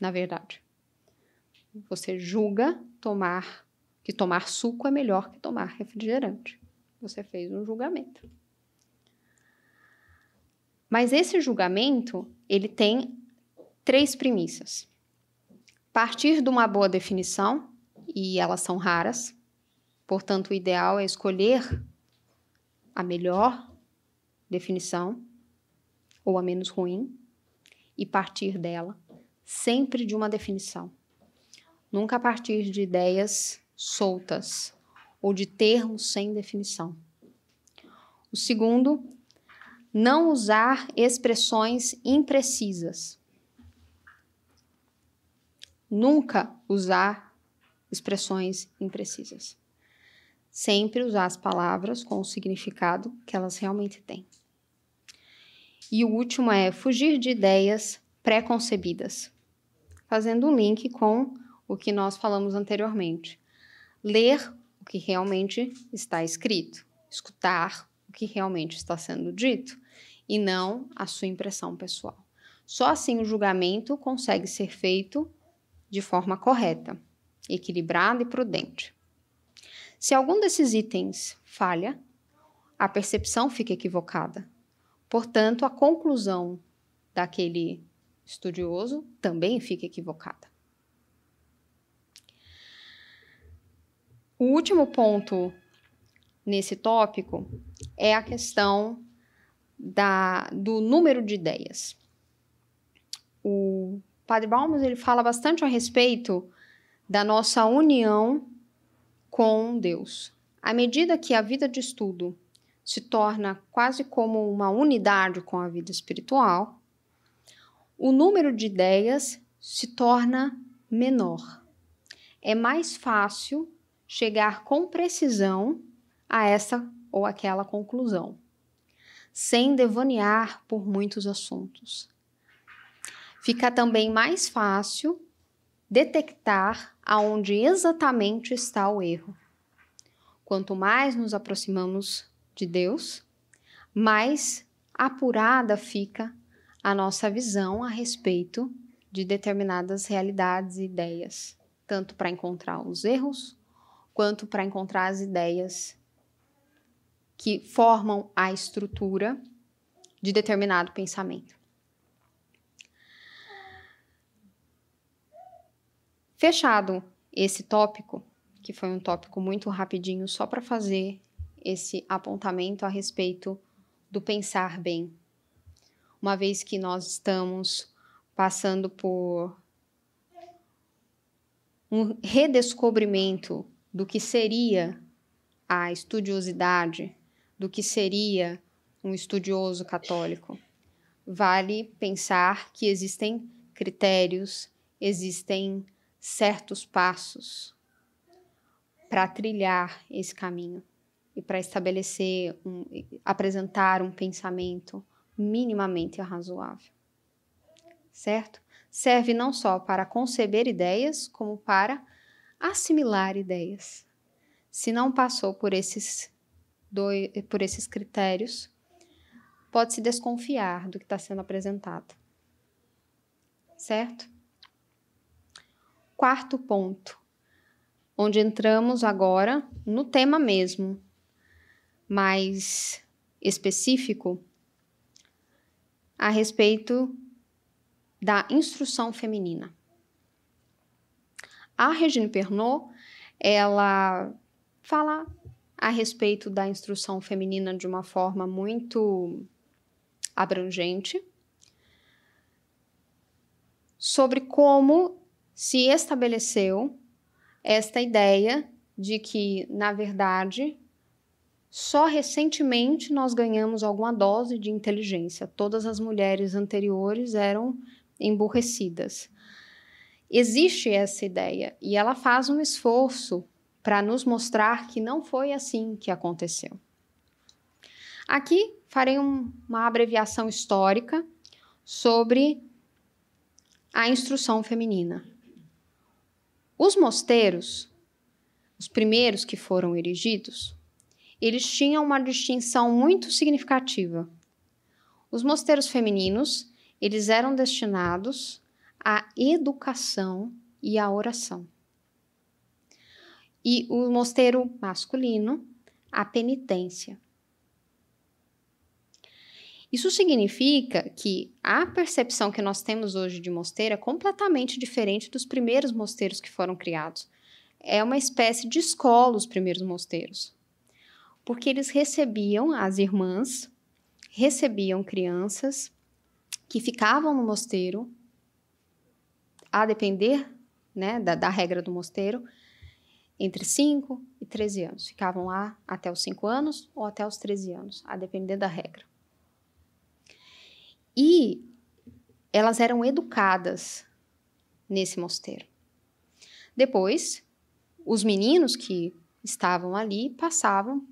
na verdade. Você julga tomar que tomar suco é melhor que tomar refrigerante. Você fez um julgamento. Mas esse julgamento, ele tem três premissas. Partir de uma boa definição, e elas são raras, portanto, o ideal é escolher a melhor definição, ou a menos ruim, e partir dela, sempre de uma definição. Nunca a partir de ideias soltas ou de termos sem definição. O segundo não usar expressões imprecisas. Nunca usar expressões imprecisas. Sempre usar as palavras com o significado que elas realmente têm. E o último é fugir de ideias pré-concebidas, fazendo um link com o que nós falamos anteriormente. Ler o que realmente está escrito, escutar o que realmente está sendo dito, e não a sua impressão pessoal. Só assim o julgamento consegue ser feito de forma correta, equilibrada e prudente. Se algum desses itens falha, a percepção fica equivocada. Portanto, a conclusão daquele estudioso também fica equivocada. O último ponto nesse tópico é a questão da, do número de ideias. O Padre Balmos ele fala bastante a respeito da nossa união com Deus. À medida que a vida de estudo se torna quase como uma unidade com a vida espiritual, o número de ideias se torna menor. É mais fácil chegar com precisão a essa ou aquela conclusão sem devanear por muitos assuntos. Fica também mais fácil detectar aonde exatamente está o erro. Quanto mais nos aproximamos de Deus, mais apurada fica a nossa visão a respeito de determinadas realidades e ideias, tanto para encontrar os erros quanto para encontrar as ideias que formam a estrutura de determinado pensamento. Fechado esse tópico, que foi um tópico muito rapidinho, só para fazer esse apontamento a respeito do pensar bem, uma vez que nós estamos passando por um redescobrimento do que seria a estudiosidade do que seria um estudioso católico. Vale pensar que existem critérios, existem certos passos para trilhar esse caminho e para estabelecer, um, apresentar um pensamento minimamente razoável. Certo? Serve não só para conceber ideias, como para assimilar ideias. Se não passou por esses do, por esses critérios, pode-se desconfiar do que está sendo apresentado. Certo? Quarto ponto, onde entramos agora no tema mesmo, mais específico, a respeito da instrução feminina. A Regine Pernod, ela fala a respeito da instrução feminina de uma forma muito abrangente, sobre como se estabeleceu esta ideia de que, na verdade, só recentemente nós ganhamos alguma dose de inteligência. Todas as mulheres anteriores eram emburrecidas. Existe essa ideia e ela faz um esforço para nos mostrar que não foi assim que aconteceu. Aqui farei um, uma abreviação histórica sobre a instrução feminina. Os mosteiros, os primeiros que foram erigidos, eles tinham uma distinção muito significativa. Os mosteiros femininos, eles eram destinados à educação e à oração e o mosteiro masculino, a penitência. Isso significa que a percepção que nós temos hoje de mosteiro é completamente diferente dos primeiros mosteiros que foram criados. É uma espécie de escola os primeiros mosteiros, porque eles recebiam as irmãs, recebiam crianças que ficavam no mosteiro, a depender né, da, da regra do mosteiro, entre 5 e 13 anos. Ficavam lá até os 5 anos ou até os 13 anos, a depender da regra. E elas eram educadas nesse mosteiro. Depois, os meninos que estavam ali passavam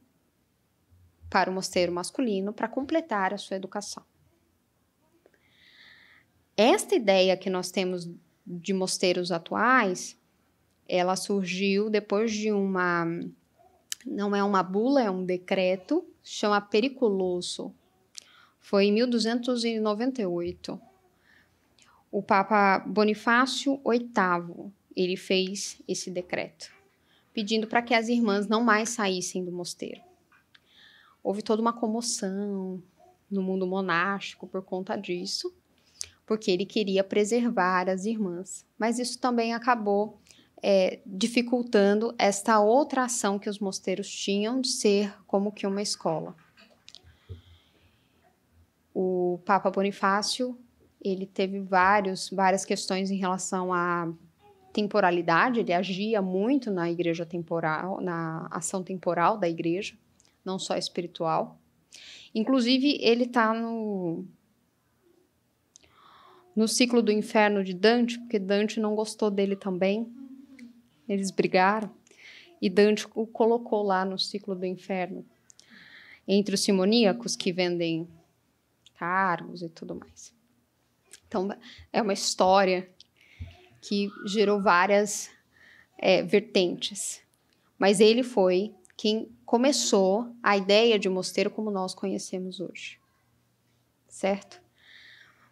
para o mosteiro masculino para completar a sua educação. Esta ideia que nós temos de mosteiros atuais ela surgiu depois de uma. Não é uma bula, é um decreto, chama Periculoso. Foi em 1298. O Papa Bonifácio VIII ele fez esse decreto, pedindo para que as irmãs não mais saíssem do mosteiro. Houve toda uma comoção no mundo monástico por conta disso, porque ele queria preservar as irmãs. Mas isso também acabou é, dificultando esta outra ação que os mosteiros tinham de ser como que uma escola. O Papa Bonifácio ele teve vários, várias questões em relação à temporalidade, ele agia muito na igreja temporal, na ação temporal da igreja, não só espiritual. Inclusive, ele está no, no ciclo do inferno de Dante, porque Dante não gostou dele também, eles brigaram e Dante o colocou lá no ciclo do inferno, entre os simoníacos que vendem cargos e tudo mais. Então, é uma história que gerou várias é, vertentes. Mas ele foi quem começou a ideia de mosteiro como nós conhecemos hoje. Certo?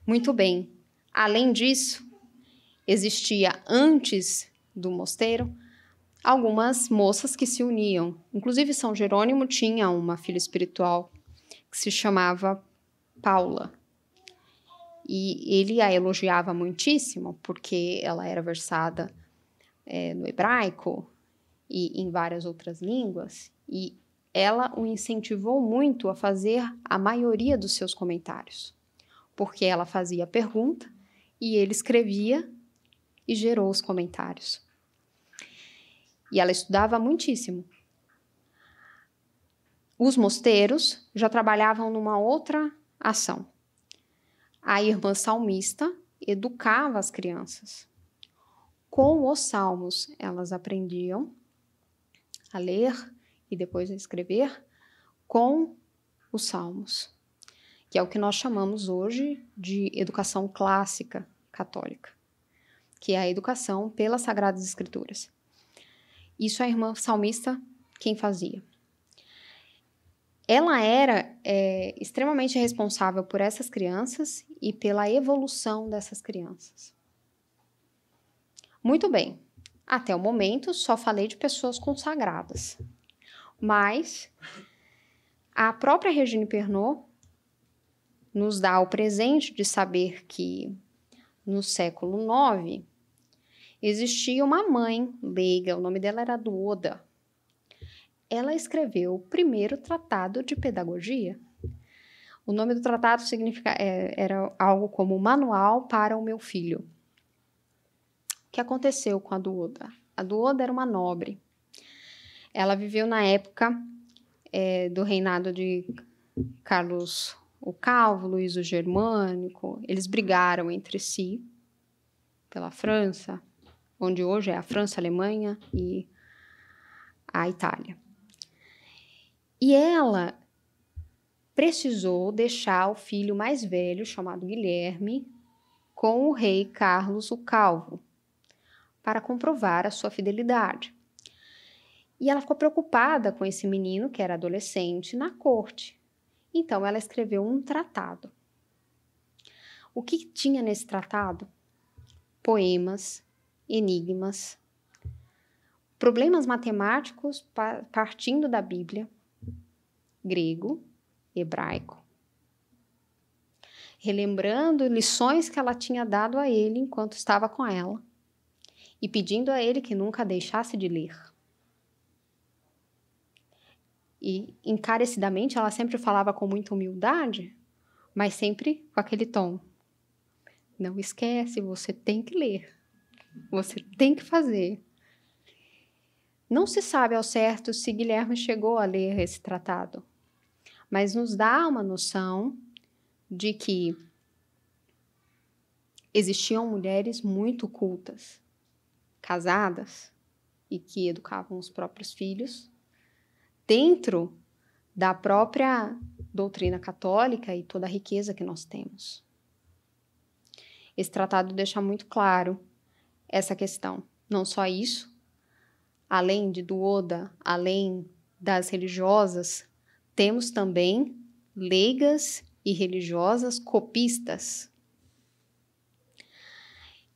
Muito bem. Além disso, existia antes do mosteiro, algumas moças que se uniam. Inclusive, São Jerônimo tinha uma filha espiritual que se chamava Paula. E ele a elogiava muitíssimo, porque ela era versada é, no hebraico e em várias outras línguas, e ela o incentivou muito a fazer a maioria dos seus comentários, porque ela fazia a pergunta e ele escrevia e gerou os comentários. E ela estudava muitíssimo. Os mosteiros já trabalhavam numa outra ação. A irmã salmista educava as crianças. Com os salmos, elas aprendiam a ler e depois a escrever com os salmos, que é o que nós chamamos hoje de educação clássica católica, que é a educação pelas Sagradas Escrituras. Isso a irmã salmista quem fazia. Ela era é, extremamente responsável por essas crianças e pela evolução dessas crianças. Muito bem, até o momento só falei de pessoas consagradas, mas a própria Regine Pernod nos dá o presente de saber que no século IX Existia uma mãe leiga, o nome dela era Duoda. Ela escreveu o primeiro tratado de pedagogia. O nome do tratado significa, é, era algo como Manual para o Meu Filho. O que aconteceu com a Duoda? A Duoda era uma nobre. Ela viveu na época é, do reinado de Carlos o Calvo, Luís o Germânico. Eles brigaram entre si pela França onde hoje é a França, a Alemanha e a Itália. E ela precisou deixar o filho mais velho, chamado Guilherme, com o rei Carlos o Calvo, para comprovar a sua fidelidade. E ela ficou preocupada com esse menino, que era adolescente, na corte. Então ela escreveu um tratado. O que tinha nesse tratado? Poemas, enigmas, problemas matemáticos partindo da Bíblia, grego, hebraico, relembrando lições que ela tinha dado a ele enquanto estava com ela e pedindo a ele que nunca deixasse de ler. E encarecidamente ela sempre falava com muita humildade, mas sempre com aquele tom: não esquece, você tem que ler. Você tem que fazer. Não se sabe ao certo se Guilherme chegou a ler esse tratado, mas nos dá uma noção de que existiam mulheres muito cultas, casadas e que educavam os próprios filhos, dentro da própria doutrina católica e toda a riqueza que nós temos. Esse tratado deixa muito claro essa questão. Não só isso, além de do Oda, além das religiosas, temos também leigas e religiosas copistas.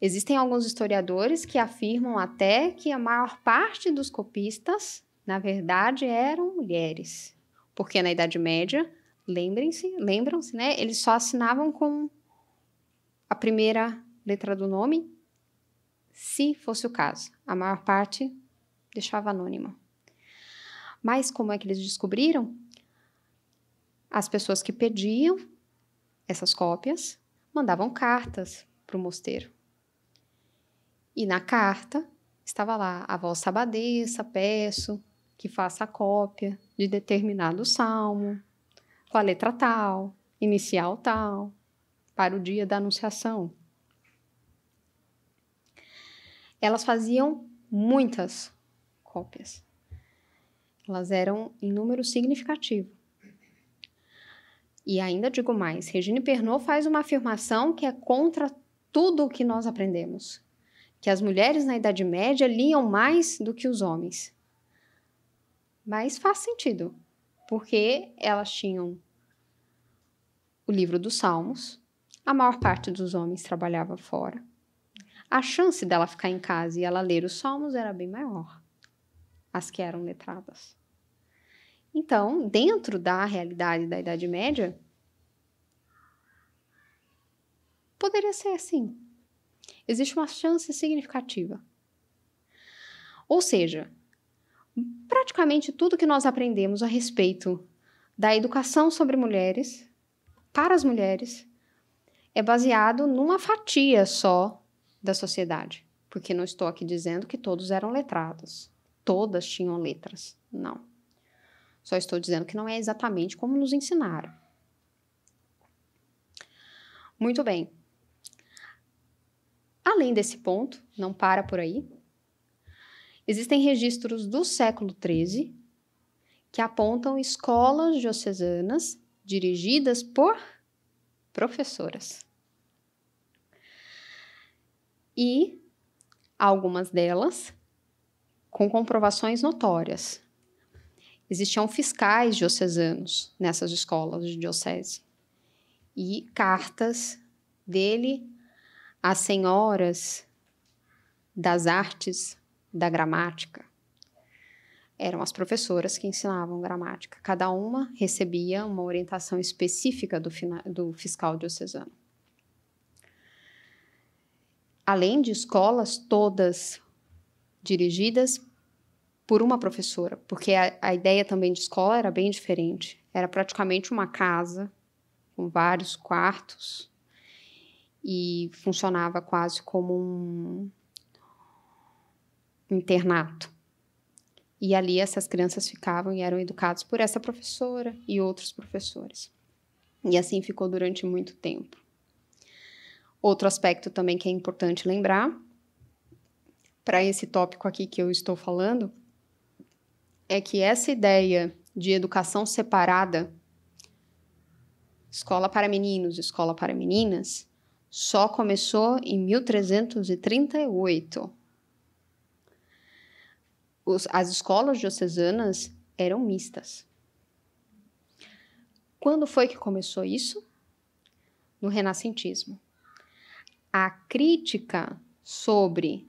Existem alguns historiadores que afirmam até que a maior parte dos copistas, na verdade, eram mulheres, porque na Idade Média, lembrem-se, lembram-se, né? Eles só assinavam com a primeira letra do nome se fosse o caso. A maior parte deixava anônima. Mas como é que eles descobriram? As pessoas que pediam essas cópias mandavam cartas para o mosteiro. E na carta estava lá: a vossa abadeça, peço que faça a cópia de determinado salmo, com a letra tal, inicial tal, para o dia da anunciação, elas faziam muitas cópias. Elas eram em número significativo. E ainda digo mais, Regine Pernod faz uma afirmação que é contra tudo o que nós aprendemos, que as mulheres na Idade Média liam mais do que os homens. Mas faz sentido, porque elas tinham o livro dos Salmos, a maior parte dos homens trabalhava fora a chance dela ficar em casa e ela ler os salmos era bem maior, as que eram letradas. Então, dentro da realidade da Idade Média, poderia ser assim. Existe uma chance significativa. Ou seja, praticamente tudo que nós aprendemos a respeito da educação sobre mulheres, para as mulheres, é baseado numa fatia só da sociedade, porque não estou aqui dizendo que todos eram letrados, todas tinham letras, não. Só estou dizendo que não é exatamente como nos ensinaram. Muito bem. Além desse ponto, não para por aí, existem registros do século XIII que apontam escolas diocesanas dirigidas por professoras e algumas delas com comprovações notórias. Existiam fiscais diocesanos nessas escolas de diocese e cartas dele às senhoras das artes da gramática. Eram as professoras que ensinavam gramática. Cada uma recebia uma orientação específica do, do fiscal diocesano além de escolas todas dirigidas por uma professora, porque a, a ideia também de escola era bem diferente. Era praticamente uma casa com vários quartos e funcionava quase como um internato. E ali essas crianças ficavam e eram educadas por essa professora e outros professores. E assim ficou durante muito tempo. Outro aspecto também que é importante lembrar para esse tópico aqui que eu estou falando é que essa ideia de educação separada, escola para meninos, escola para meninas, só começou em 1338. Os, as escolas diocesanas eram mistas. Quando foi que começou isso? No Renascentismo a crítica sobre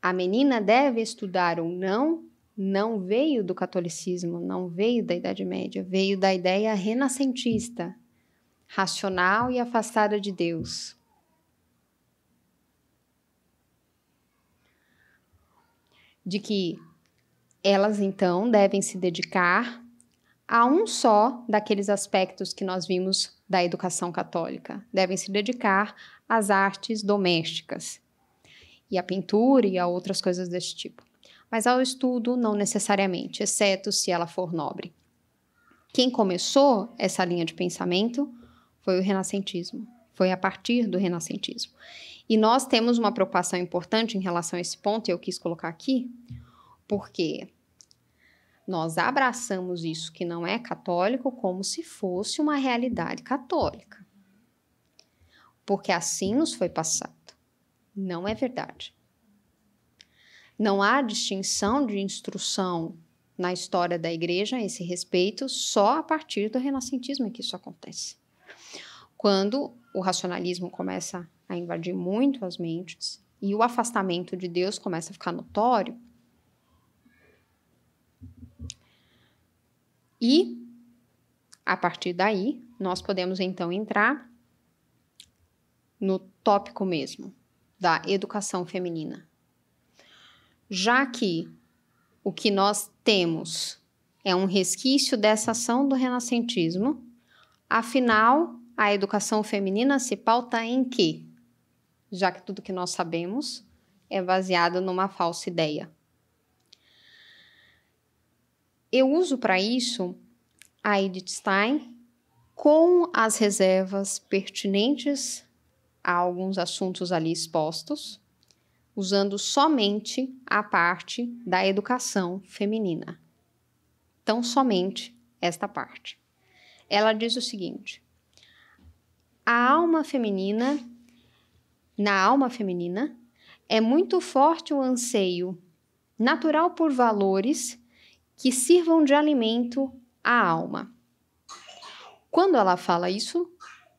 a menina deve estudar ou não não veio do catolicismo, não veio da Idade Média, veio da ideia renascentista, racional e afastada de Deus. De que elas então devem se dedicar a um só daqueles aspectos que nós vimos da educação católica. Devem se dedicar as artes domésticas, e a pintura e a outras coisas desse tipo. Mas ao estudo, não necessariamente, exceto se ela for nobre. Quem começou essa linha de pensamento foi o renascentismo, foi a partir do renascentismo. E nós temos uma preocupação importante em relação a esse ponto, e eu quis colocar aqui, porque nós abraçamos isso que não é católico como se fosse uma realidade católica porque assim nos foi passado. Não é verdade. Não há distinção de instrução na história da igreja a esse respeito, só a partir do renascentismo que isso acontece. Quando o racionalismo começa a invadir muito as mentes e o afastamento de Deus começa a ficar notório, e a partir daí nós podemos então entrar no tópico mesmo da educação feminina. Já que o que nós temos é um resquício dessa ação do renascentismo, afinal, a educação feminina se pauta em quê? Já que tudo que nós sabemos é baseado numa falsa ideia. Eu uso para isso a Edith Stein com as reservas pertinentes a alguns assuntos ali expostos, usando somente a parte da educação feminina. Tão somente esta parte. Ela diz o seguinte: a alma feminina, na alma feminina, é muito forte o anseio natural por valores que sirvam de alimento à alma. Quando ela fala isso,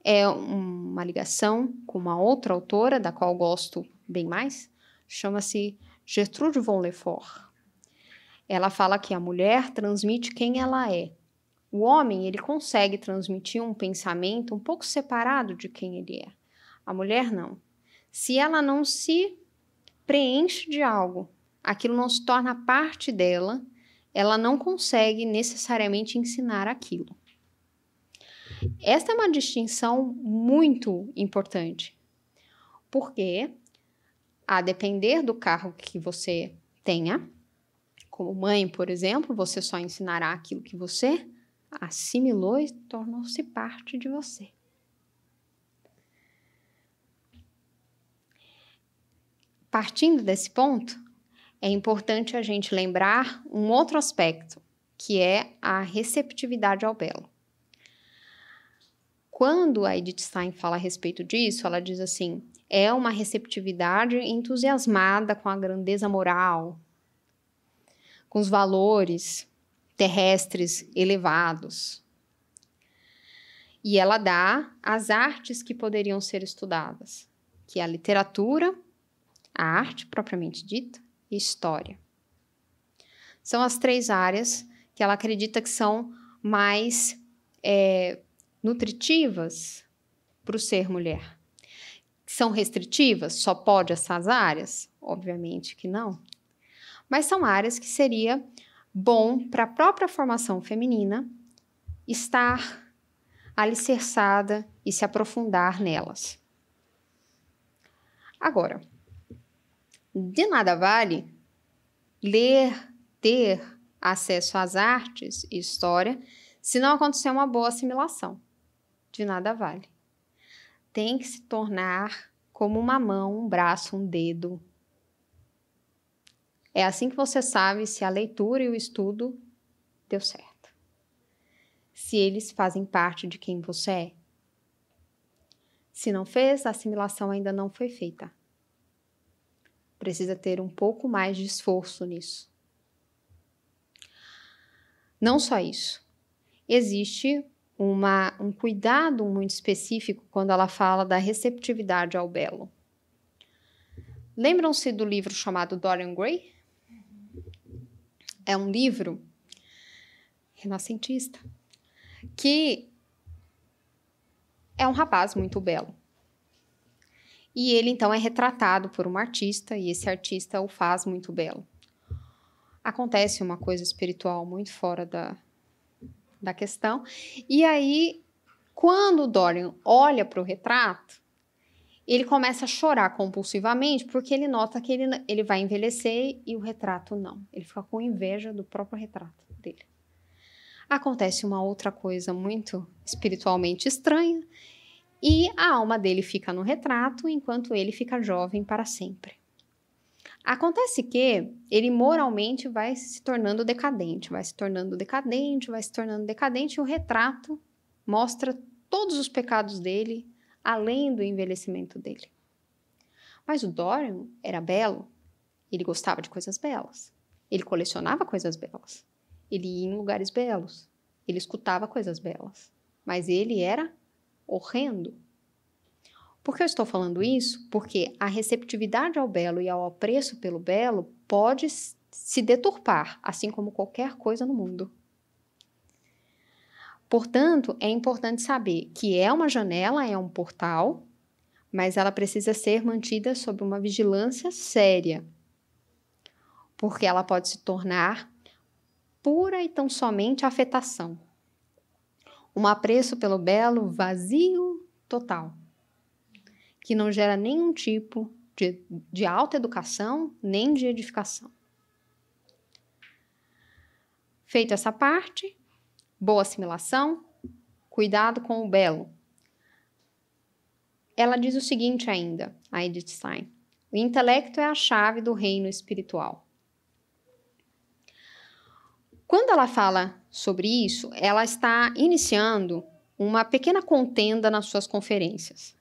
é uma ligação com uma outra autora, da qual gosto bem mais, chama-se Gertrude von Lefort. Ela fala que a mulher transmite quem ela é. O homem, ele consegue transmitir um pensamento um pouco separado de quem ele é. A mulher não. Se ela não se preenche de algo, aquilo não se torna parte dela, ela não consegue necessariamente ensinar aquilo. Esta é uma distinção muito importante, porque a depender do carro que você tenha, como mãe, por exemplo, você só ensinará aquilo que você assimilou e tornou-se parte de você. Partindo desse ponto, é importante a gente lembrar um outro aspecto, que é a receptividade ao belo. Quando a Edith Stein fala a respeito disso, ela diz assim: é uma receptividade entusiasmada com a grandeza moral, com os valores terrestres elevados. E ela dá as artes que poderiam ser estudadas, que é a literatura, a arte propriamente dita e história. São as três áreas que ela acredita que são mais é, nutritivas para o ser mulher? São restritivas? Só pode essas áreas? Obviamente que não. Mas são áreas que seria bom para a própria formação feminina estar alicerçada e se aprofundar nelas. Agora, de nada vale ler, ter acesso às artes e história se não acontecer uma boa assimilação de nada vale. Tem que se tornar como uma mão, um braço, um dedo. É assim que você sabe se a leitura e o estudo deu certo. Se eles fazem parte de quem você é. Se não fez, a assimilação ainda não foi feita. Precisa ter um pouco mais de esforço nisso. Não só isso. Existe uma, um cuidado muito específico quando ela fala da receptividade ao belo. Lembram-se do livro chamado Dorian Gray? É um livro renascentista que é um rapaz muito belo. E ele então é retratado por um artista e esse artista o faz muito belo. Acontece uma coisa espiritual muito fora da, da questão. E aí, quando o Dorian olha para o retrato, ele começa a chorar compulsivamente porque ele nota que ele, ele vai envelhecer e o retrato não. Ele fica com inveja do próprio retrato dele. Acontece uma outra coisa muito espiritualmente estranha e a alma dele fica no retrato enquanto ele fica jovem para sempre. Acontece que ele moralmente vai se tornando decadente, vai se tornando decadente, vai se tornando decadente, e o retrato mostra todos os pecados dele, além do envelhecimento dele. Mas o Dorian era belo, ele gostava de coisas belas, ele colecionava coisas belas, ele ia em lugares belos, ele escutava coisas belas, mas ele era horrendo, por que eu estou falando isso? Porque a receptividade ao belo e ao apreço pelo belo pode se deturpar, assim como qualquer coisa no mundo. Portanto, é importante saber que é uma janela, é um portal, mas ela precisa ser mantida sob uma vigilância séria, porque ela pode se tornar pura e tão somente afetação. Um apreço pelo belo vazio total que não gera nenhum tipo de, de alta educação nem de edificação. Feita essa parte, boa assimilação, cuidado com o belo. Ela diz o seguinte ainda, a Edith Stein: o intelecto é a chave do reino espiritual. Quando ela fala sobre isso, ela está iniciando uma pequena contenda nas suas conferências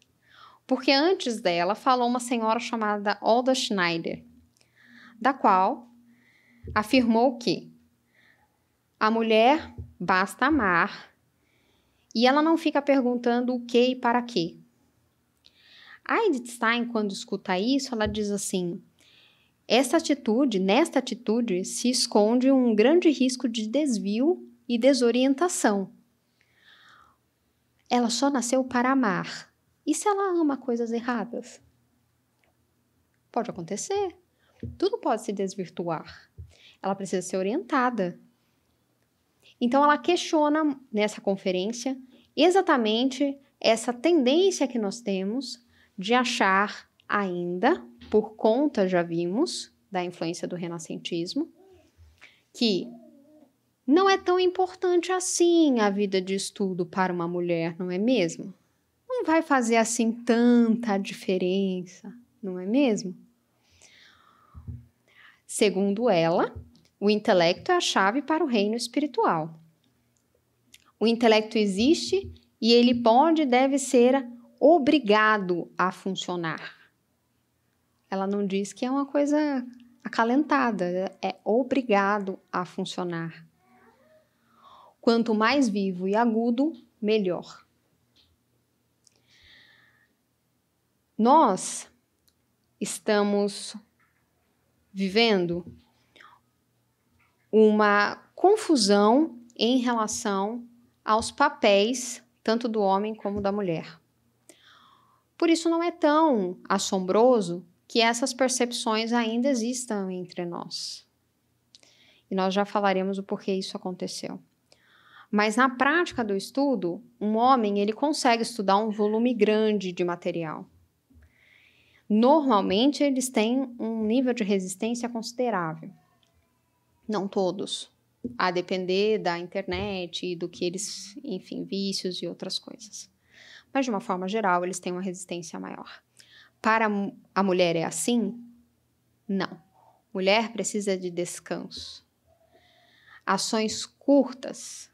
porque antes dela falou uma senhora chamada Olda Schneider, da qual afirmou que a mulher basta amar e ela não fica perguntando o que e para quê. A Edith Stein, quando escuta isso, ela diz assim: essa atitude, nesta atitude, se esconde um grande risco de desvio e desorientação. Ela só nasceu para amar, e se ela ama coisas erradas? Pode acontecer. Tudo pode se desvirtuar. Ela precisa ser orientada. Então ela questiona nessa conferência exatamente essa tendência que nós temos de achar ainda, por conta, já vimos, da influência do renascentismo, que não é tão importante assim a vida de estudo para uma mulher, não é mesmo? não vai fazer assim tanta diferença, não é mesmo? Segundo ela, o intelecto é a chave para o reino espiritual. O intelecto existe e ele pode e deve ser obrigado a funcionar. Ela não diz que é uma coisa acalentada, é obrigado a funcionar. Quanto mais vivo e agudo, melhor. nós estamos vivendo uma confusão em relação aos papéis, tanto do homem como da mulher. Por isso, não é tão assombroso que essas percepções ainda existam entre nós. E nós já falaremos o porquê isso aconteceu. Mas na prática do estudo, um homem ele consegue estudar um volume grande de material. Normalmente eles têm um nível de resistência considerável. Não todos, a depender da internet e do que eles, enfim, vícios e outras coisas. Mas de uma forma geral, eles têm uma resistência maior. Para a mulher é assim? Não. Mulher precisa de descanso. Ações curtas,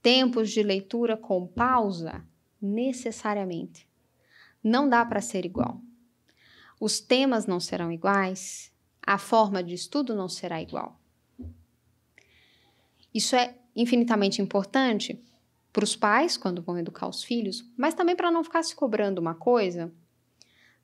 tempos de leitura com pausa, necessariamente. Não dá para ser igual. Os temas não serão iguais, a forma de estudo não será igual. Isso é infinitamente importante para os pais quando vão educar os filhos, mas também para não ficar se cobrando uma coisa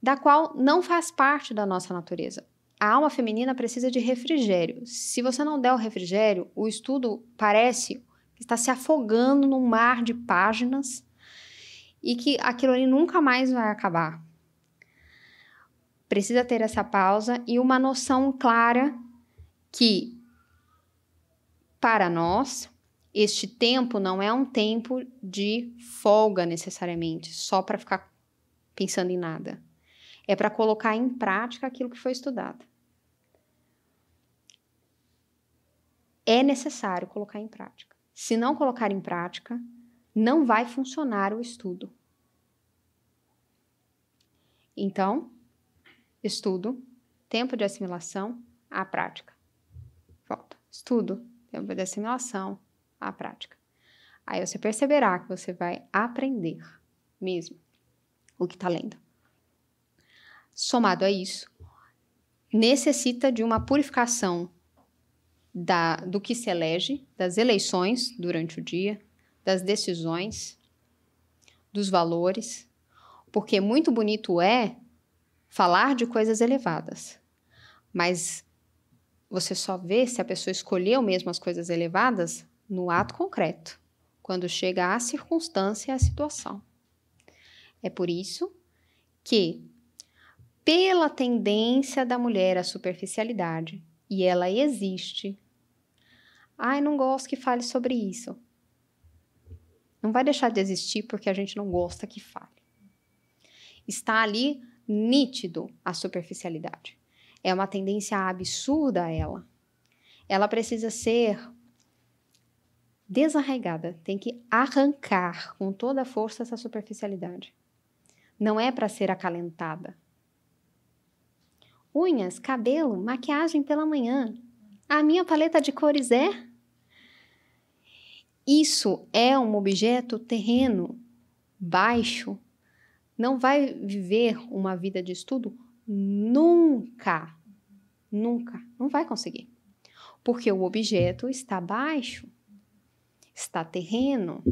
da qual não faz parte da nossa natureza. A alma feminina precisa de refrigério. Se você não der o refrigério, o estudo parece que está se afogando num mar de páginas e que aquilo ali nunca mais vai acabar precisa ter essa pausa e uma noção clara que, para nós, este tempo não é um tempo de folga necessariamente, só para ficar pensando em nada. É para colocar em prática aquilo que foi estudado. É necessário colocar em prática. Se não colocar em prática, não vai funcionar o estudo. Então, Estudo, tempo de assimilação, a prática. Volta. Estudo, tempo de assimilação, a prática. Aí você perceberá que você vai aprender mesmo o que está lendo. Somado a isso, necessita de uma purificação da, do que se elege, das eleições durante o dia, das decisões, dos valores, porque muito bonito é falar de coisas elevadas. Mas você só vê se a pessoa escolheu mesmo as coisas elevadas no ato concreto, quando chega à circunstância e à situação. É por isso que, pela tendência da mulher à superficialidade, e ela existe, ai, não gosto que fale sobre isso. Não vai deixar de existir porque a gente não gosta que fale. Está ali nítido a superficialidade. É uma tendência absurda ela. Ela precisa ser desarraigada, tem que arrancar com toda a força essa superficialidade. Não é para ser acalentada. Unhas, cabelo, maquiagem pela manhã. A minha paleta de cores é. Isso é um objeto terreno, baixo, não vai viver uma vida de estudo nunca. Nunca. Não vai conseguir. Porque o objeto está baixo, está terreno.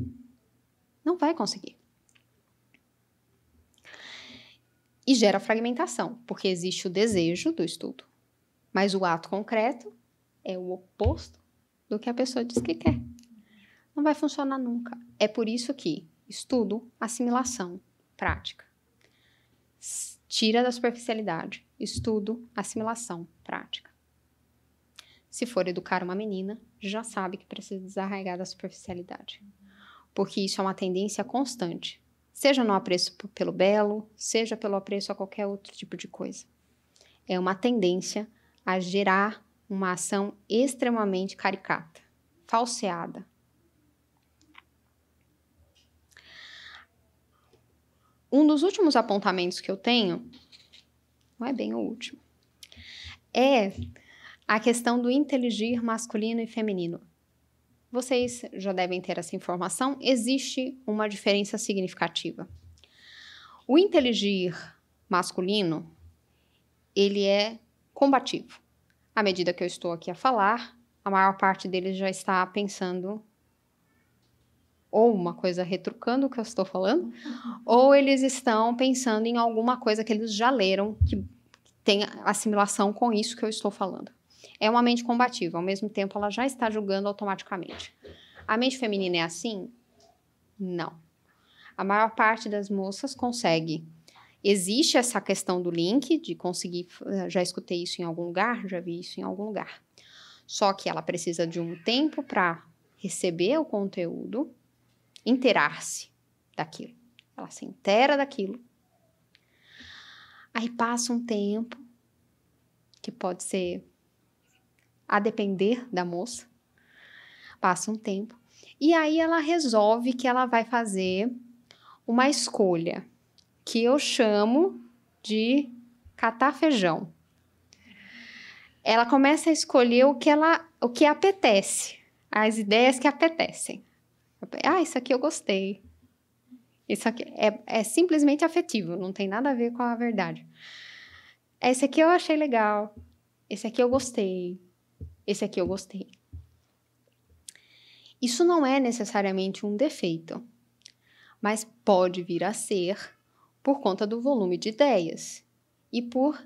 Não vai conseguir. E gera fragmentação, porque existe o desejo do estudo. Mas o ato concreto é o oposto do que a pessoa diz que quer. Não vai funcionar nunca. É por isso que estudo, assimilação, prática. Tira da superficialidade, estudo, assimilação, prática. Se for educar uma menina, já sabe que precisa desarraigar da superficialidade, porque isso é uma tendência constante, seja no apreço pelo belo, seja pelo apreço a qualquer outro tipo de coisa. É uma tendência a gerar uma ação extremamente caricata, falseada, um dos últimos apontamentos que eu tenho, não é bem o último, é a questão do inteligir masculino e feminino. Vocês já devem ter essa informação, existe uma diferença significativa. O inteligir masculino, ele é combativo. À medida que eu estou aqui a falar, a maior parte deles já está pensando ou uma coisa retrucando o que eu estou falando, ou eles estão pensando em alguma coisa que eles já leram que tem assimilação com isso que eu estou falando. É uma mente combativa, ao mesmo tempo ela já está julgando automaticamente. A mente feminina é assim? Não. A maior parte das moças consegue existe essa questão do link, de conseguir. Eh, já escutei isso em algum lugar, já vi isso em algum lugar. Só que ela precisa de um tempo para receber o conteúdo inteirar-se daquilo. Ela se intera daquilo. Aí passa um tempo, que pode ser a depender da moça. Passa um tempo. E aí ela resolve que ela vai fazer uma escolha que eu chamo de catar feijão. Ela começa a escolher o que ela, o que apetece, as ideias que apetecem. Ah, isso aqui eu gostei. Isso aqui é, é simplesmente afetivo, não tem nada a ver com a verdade. Esse aqui eu achei legal. Esse aqui eu gostei. Esse aqui eu gostei. Isso não é necessariamente um defeito, mas pode vir a ser por conta do volume de ideias e por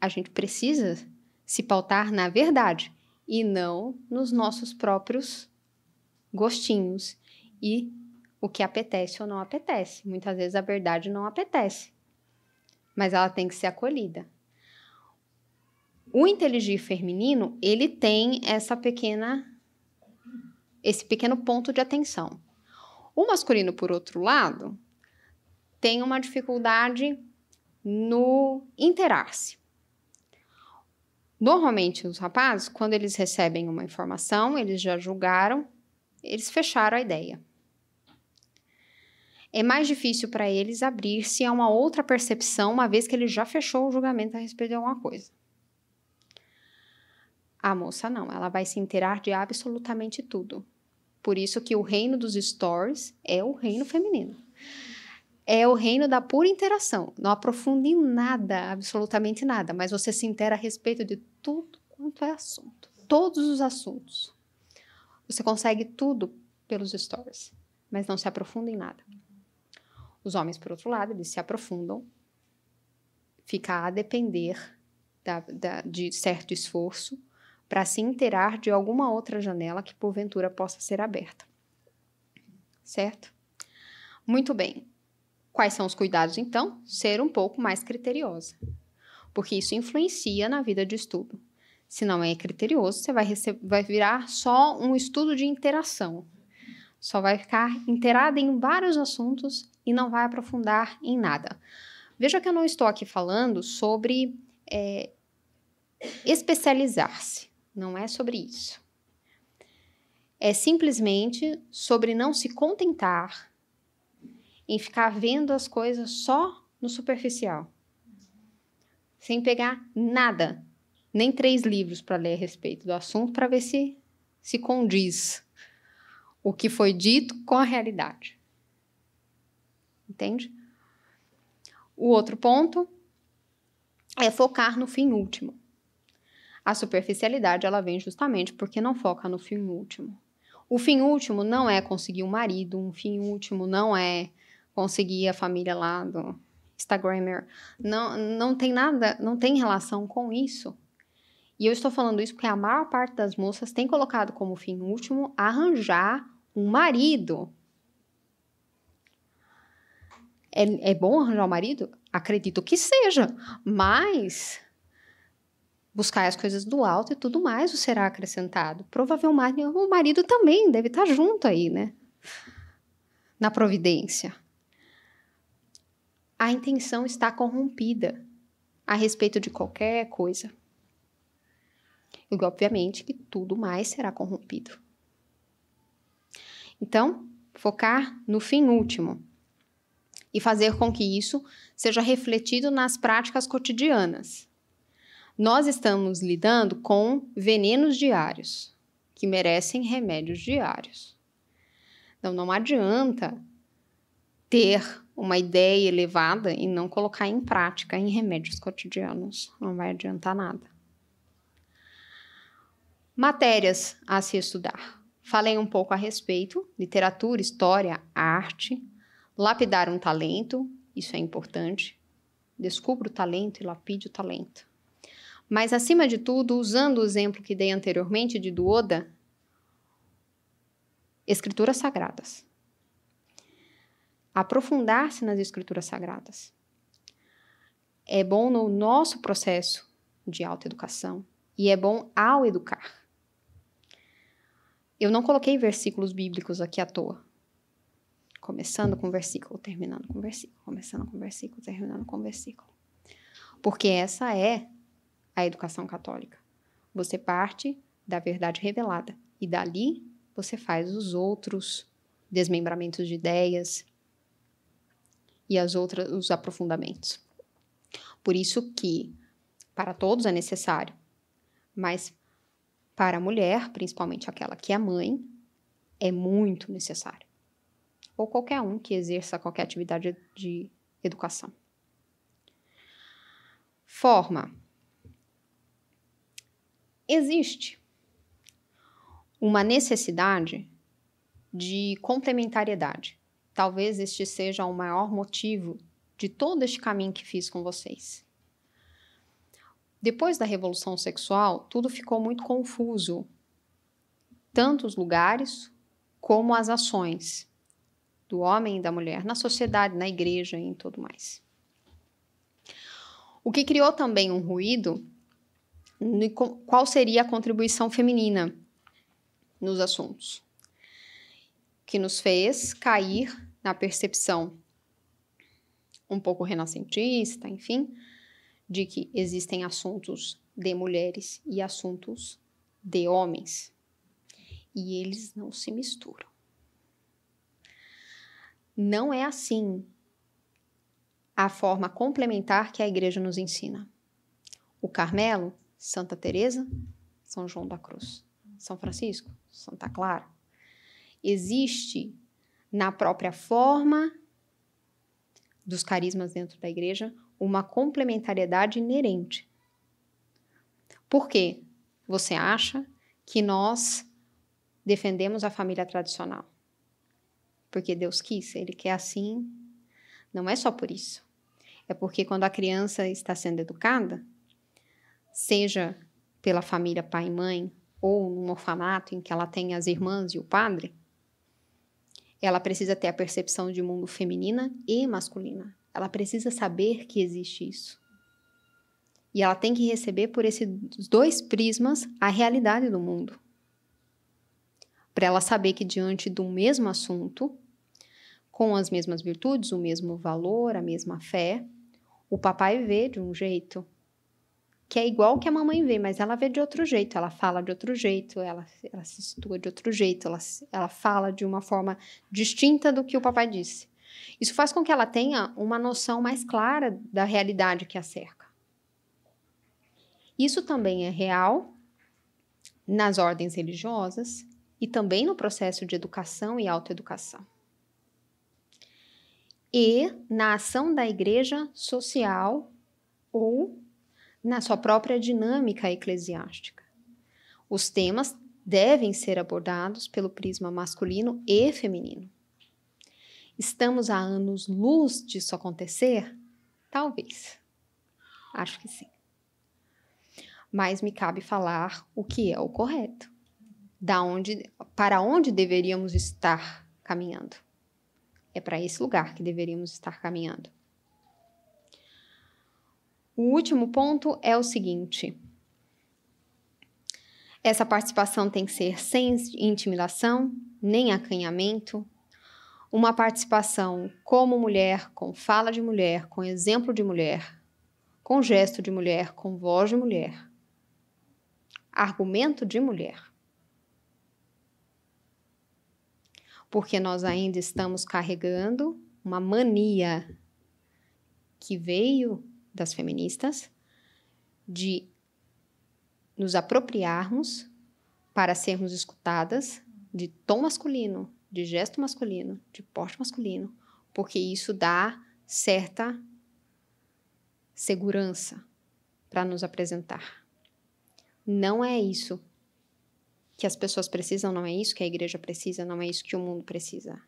a gente precisa se pautar na verdade e não nos nossos próprios gostinhos e o que apetece ou não apetece. Muitas vezes a verdade não apetece, mas ela tem que ser acolhida. O inteligir feminino, ele tem essa pequena esse pequeno ponto de atenção. O masculino, por outro lado, tem uma dificuldade no interar-se. Normalmente, os rapazes, quando eles recebem uma informação, eles já julgaram, eles fecharam a ideia é mais difícil para eles abrir-se a uma outra percepção, uma vez que ele já fechou o julgamento a respeito de alguma coisa. A moça não, ela vai se inteirar de absolutamente tudo. Por isso que o reino dos stories é o reino feminino. É o reino da pura interação. Não aprofunda em nada, absolutamente nada, mas você se inteira a respeito de tudo quanto é assunto. Todos os assuntos. Você consegue tudo pelos stories, mas não se aprofunda em nada. Os homens, por outro lado, eles se aprofundam, fica a depender da, da, de certo esforço para se inteirar de alguma outra janela que porventura possa ser aberta. Certo? Muito bem. Quais são os cuidados, então? Ser um pouco mais criteriosa, porque isso influencia na vida de estudo. Se não é criterioso, você vai, vai virar só um estudo de interação. Só vai ficar inteirada em vários assuntos e não vai aprofundar em nada. Veja que eu não estou aqui falando sobre é, especializar-se, não é sobre isso. É simplesmente sobre não se contentar em ficar vendo as coisas só no superficial, sem pegar nada, nem três livros para ler a respeito do assunto para ver se se condiz o que foi dito com a realidade entende? O outro ponto é focar no fim último. A superficialidade ela vem justamente porque não foca no fim último. O fim último não é conseguir um marido, um fim último não é conseguir a família lá do Instagrammer. Não, não tem nada, não tem relação com isso. E eu estou falando isso porque a maior parte das moças tem colocado como fim último arranjar um marido. É, é bom arranjar um marido? Acredito que seja, mas buscar as coisas do alto e tudo mais o será acrescentado. Provavelmente o marido também deve estar tá junto aí, né? Na providência. A intenção está corrompida a respeito de qualquer coisa. E obviamente que tudo mais será corrompido. Então, focar no fim último e fazer com que isso seja refletido nas práticas cotidianas. Nós estamos lidando com venenos diários, que merecem remédios diários. Então, não adianta ter uma ideia elevada e não colocar em prática em remédios cotidianos. Não vai adiantar nada. Matérias a se estudar. Falei um pouco a respeito: literatura, história, arte, Lapidar um talento, isso é importante. Descubra o talento e lapide o talento. Mas, acima de tudo, usando o exemplo que dei anteriormente de Duoda, escrituras sagradas. Aprofundar-se nas escrituras sagradas. É bom no nosso processo de autoeducação e é bom ao educar. Eu não coloquei versículos bíblicos aqui à toa começando com versículo, terminando com versículo, começando com versículo, terminando com versículo. Porque essa é a educação católica. Você parte da verdade revelada e dali você faz os outros desmembramentos de ideias e as outras os aprofundamentos. Por isso que para todos é necessário, mas para a mulher, principalmente aquela que é mãe, é muito necessário ou qualquer um que exerça qualquer atividade de educação. Forma. Existe uma necessidade de complementariedade. Talvez este seja o maior motivo de todo este caminho que fiz com vocês. Depois da revolução sexual, tudo ficou muito confuso, tanto os lugares como as ações do homem e da mulher na sociedade, na igreja e em tudo mais. O que criou também um ruído qual seria a contribuição feminina nos assuntos, que nos fez cair na percepção um pouco renascentista, enfim, de que existem assuntos de mulheres e assuntos de homens. E eles não se misturam. Não é assim a forma complementar que a igreja nos ensina. O Carmelo, Santa Teresa, São João da Cruz, São Francisco, Santa Clara. Existe na própria forma dos carismas dentro da igreja uma complementariedade inerente. Por quê? Você acha que nós defendemos a família tradicional? porque Deus quis, Ele quer assim. Não é só por isso. É porque quando a criança está sendo educada, seja pela família pai e mãe, ou num orfanato em que ela tem as irmãs e o padre, ela precisa ter a percepção de mundo feminina e masculina. Ela precisa saber que existe isso. E ela tem que receber por esses dois prismas a realidade do mundo para ela saber que diante do mesmo assunto, com as mesmas virtudes, o mesmo valor, a mesma fé, o papai vê de um jeito que é igual que a mamãe vê, mas ela vê de outro jeito, ela fala de outro jeito, ela, ela se situa de outro jeito, ela, ela fala de uma forma distinta do que o papai disse. Isso faz com que ela tenha uma noção mais clara da realidade que a cerca. Isso também é real nas ordens religiosas, e também no processo de educação e autoeducação. E na ação da igreja social ou na sua própria dinâmica eclesiástica. Os temas devem ser abordados pelo prisma masculino e feminino. Estamos há anos luz disso acontecer? Talvez. Acho que sim. Mas me cabe falar o que é o correto da onde, para onde deveríamos estar caminhando. É para esse lugar que deveríamos estar caminhando. O último ponto é o seguinte: essa participação tem que ser sem intimidação, nem acanhamento, uma participação como mulher, com fala de mulher, com exemplo de mulher, com gesto de mulher, com voz de mulher, argumento de mulher. porque nós ainda estamos carregando uma mania que veio das feministas de nos apropriarmos para sermos escutadas de tom masculino, de gesto masculino, de porte masculino, porque isso dá certa segurança para nos apresentar. Não é isso que as pessoas precisam não é isso, que a igreja precisa não é isso, que o mundo precisa.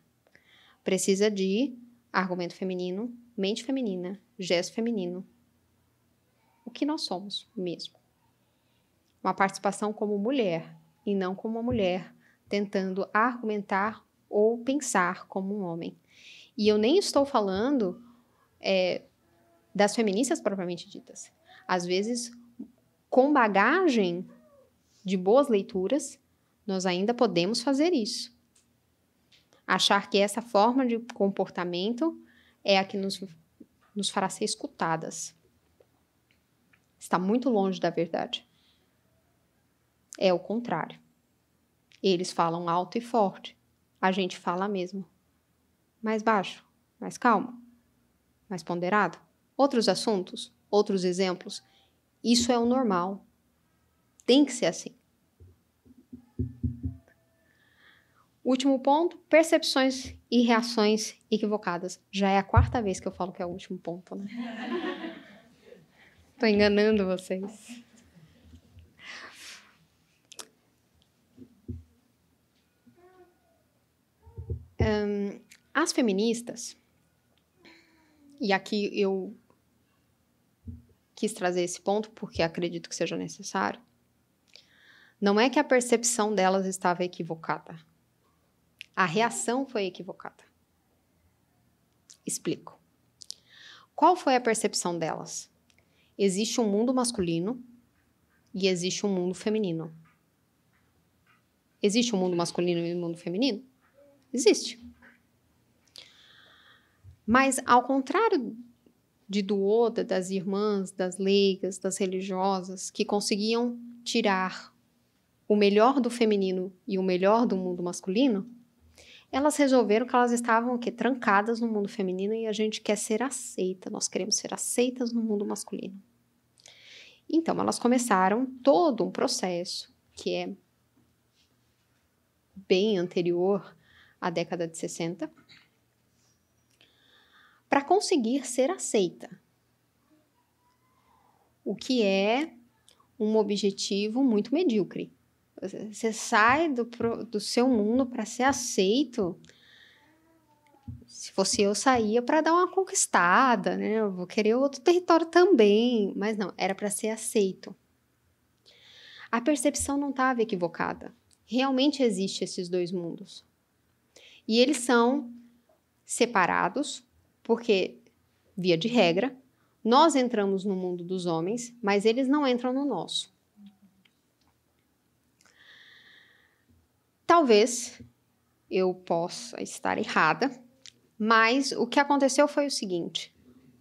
Precisa de argumento feminino, mente feminina, gesto feminino. O que nós somos mesmo. Uma participação como mulher e não como uma mulher tentando argumentar ou pensar como um homem. E eu nem estou falando é, das feministas propriamente ditas. Às vezes, com bagagem de boas leituras, nós ainda podemos fazer isso. Achar que essa forma de comportamento é a que nos, nos fará ser escutadas. Está muito longe da verdade. É o contrário. Eles falam alto e forte. A gente fala mesmo. Mais baixo, mais calmo, mais ponderado. Outros assuntos, outros exemplos. Isso é o normal, tem que ser assim. Último ponto: percepções e reações equivocadas. Já é a quarta vez que eu falo que é o último ponto, né? Tô enganando vocês. Um, as feministas, e aqui eu quis trazer esse ponto porque acredito que seja necessário, não é que a percepção delas estava equivocada. A reação foi equivocada. Explico. Qual foi a percepção delas? Existe um mundo masculino e existe um mundo feminino. Existe um mundo masculino e um mundo feminino? Existe. Mas, ao contrário de Duoda, das irmãs, das leigas, das religiosas, que conseguiam tirar o melhor do feminino e o melhor do mundo masculino, elas resolveram que elas estavam que trancadas no mundo feminino e a gente quer ser aceita, nós queremos ser aceitas no mundo masculino. Então, elas começaram todo um processo que é bem anterior à década de 60 para conseguir ser aceita. O que é um objetivo muito medíocre. Você sai do, do seu mundo para ser aceito. Se fosse eu, saía para dar uma conquistada, né? Eu vou querer outro território também. Mas não, era para ser aceito. A percepção não estava equivocada. Realmente existem esses dois mundos. E eles são separados, porque, via de regra, nós entramos no mundo dos homens, mas eles não entram no nosso. Talvez eu possa estar errada, mas o que aconteceu foi o seguinte: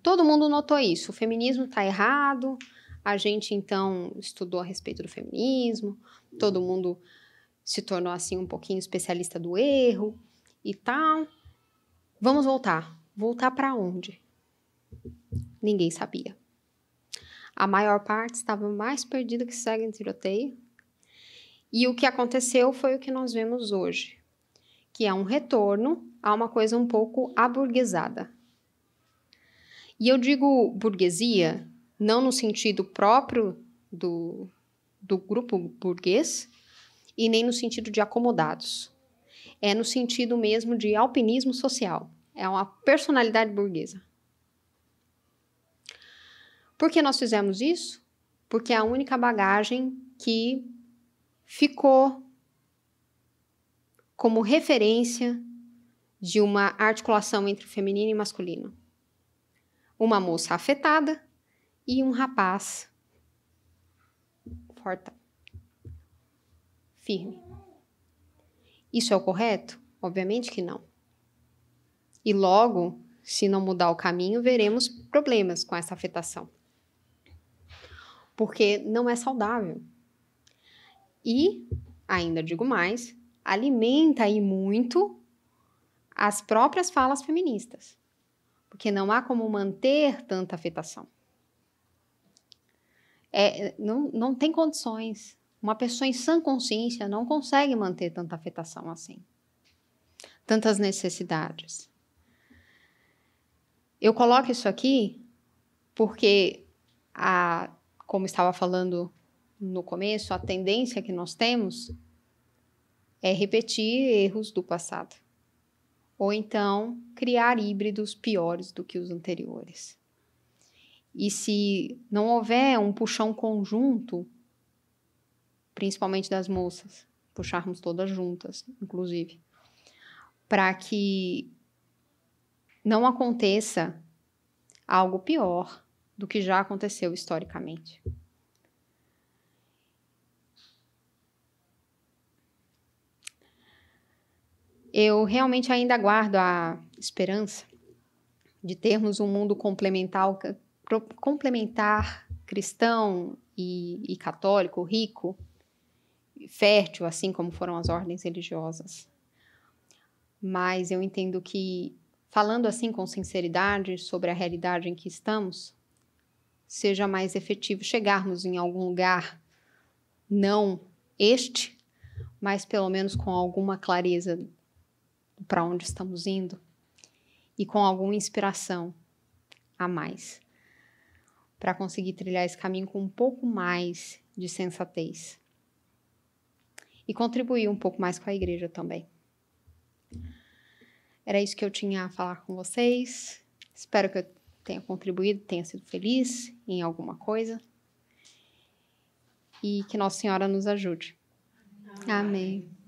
todo mundo notou isso, o feminismo está errado, a gente então estudou a respeito do feminismo, todo mundo se tornou assim um pouquinho especialista do erro e tal. Vamos voltar. Voltar para onde? Ninguém sabia. A maior parte estava mais perdida que segue em tiroteio e o que aconteceu foi o que nós vemos hoje, que é um retorno a uma coisa um pouco aburguesada. E eu digo burguesia não no sentido próprio do, do grupo burguês e nem no sentido de acomodados. É no sentido mesmo de alpinismo social. É uma personalidade burguesa. Por que nós fizemos isso? Porque é a única bagagem que ficou como referência de uma articulação entre feminino e masculino. Uma moça afetada e um rapaz forte, firme. Isso é o correto? Obviamente que não. E logo, se não mudar o caminho, veremos problemas com essa afetação. Porque não é saudável. E, ainda digo mais, alimenta e muito as próprias falas feministas, porque não há como manter tanta afetação. É, não, não tem condições. Uma pessoa em sã consciência não consegue manter tanta afetação assim, tantas necessidades. Eu coloco isso aqui porque, a, como estava falando no começo, a tendência que nós temos é repetir erros do passado, ou então criar híbridos piores do que os anteriores. E se não houver um puxão conjunto, principalmente das moças, puxarmos todas juntas, inclusive, para que não aconteça algo pior do que já aconteceu historicamente. eu realmente ainda guardo a esperança de termos um mundo complementar, complementar cristão e, e católico, rico, fértil, assim como foram as ordens religiosas. Mas eu entendo que, falando assim com sinceridade sobre a realidade em que estamos, seja mais efetivo chegarmos em algum lugar, não este, mas pelo menos com alguma clareza para onde estamos indo e com alguma inspiração a mais para conseguir trilhar esse caminho com um pouco mais de sensatez e contribuir um pouco mais com a igreja também. Era isso que eu tinha a falar com vocês. Espero que eu tenha contribuído, tenha sido feliz em alguma coisa. E que Nossa Senhora nos ajude. Amém. Amém.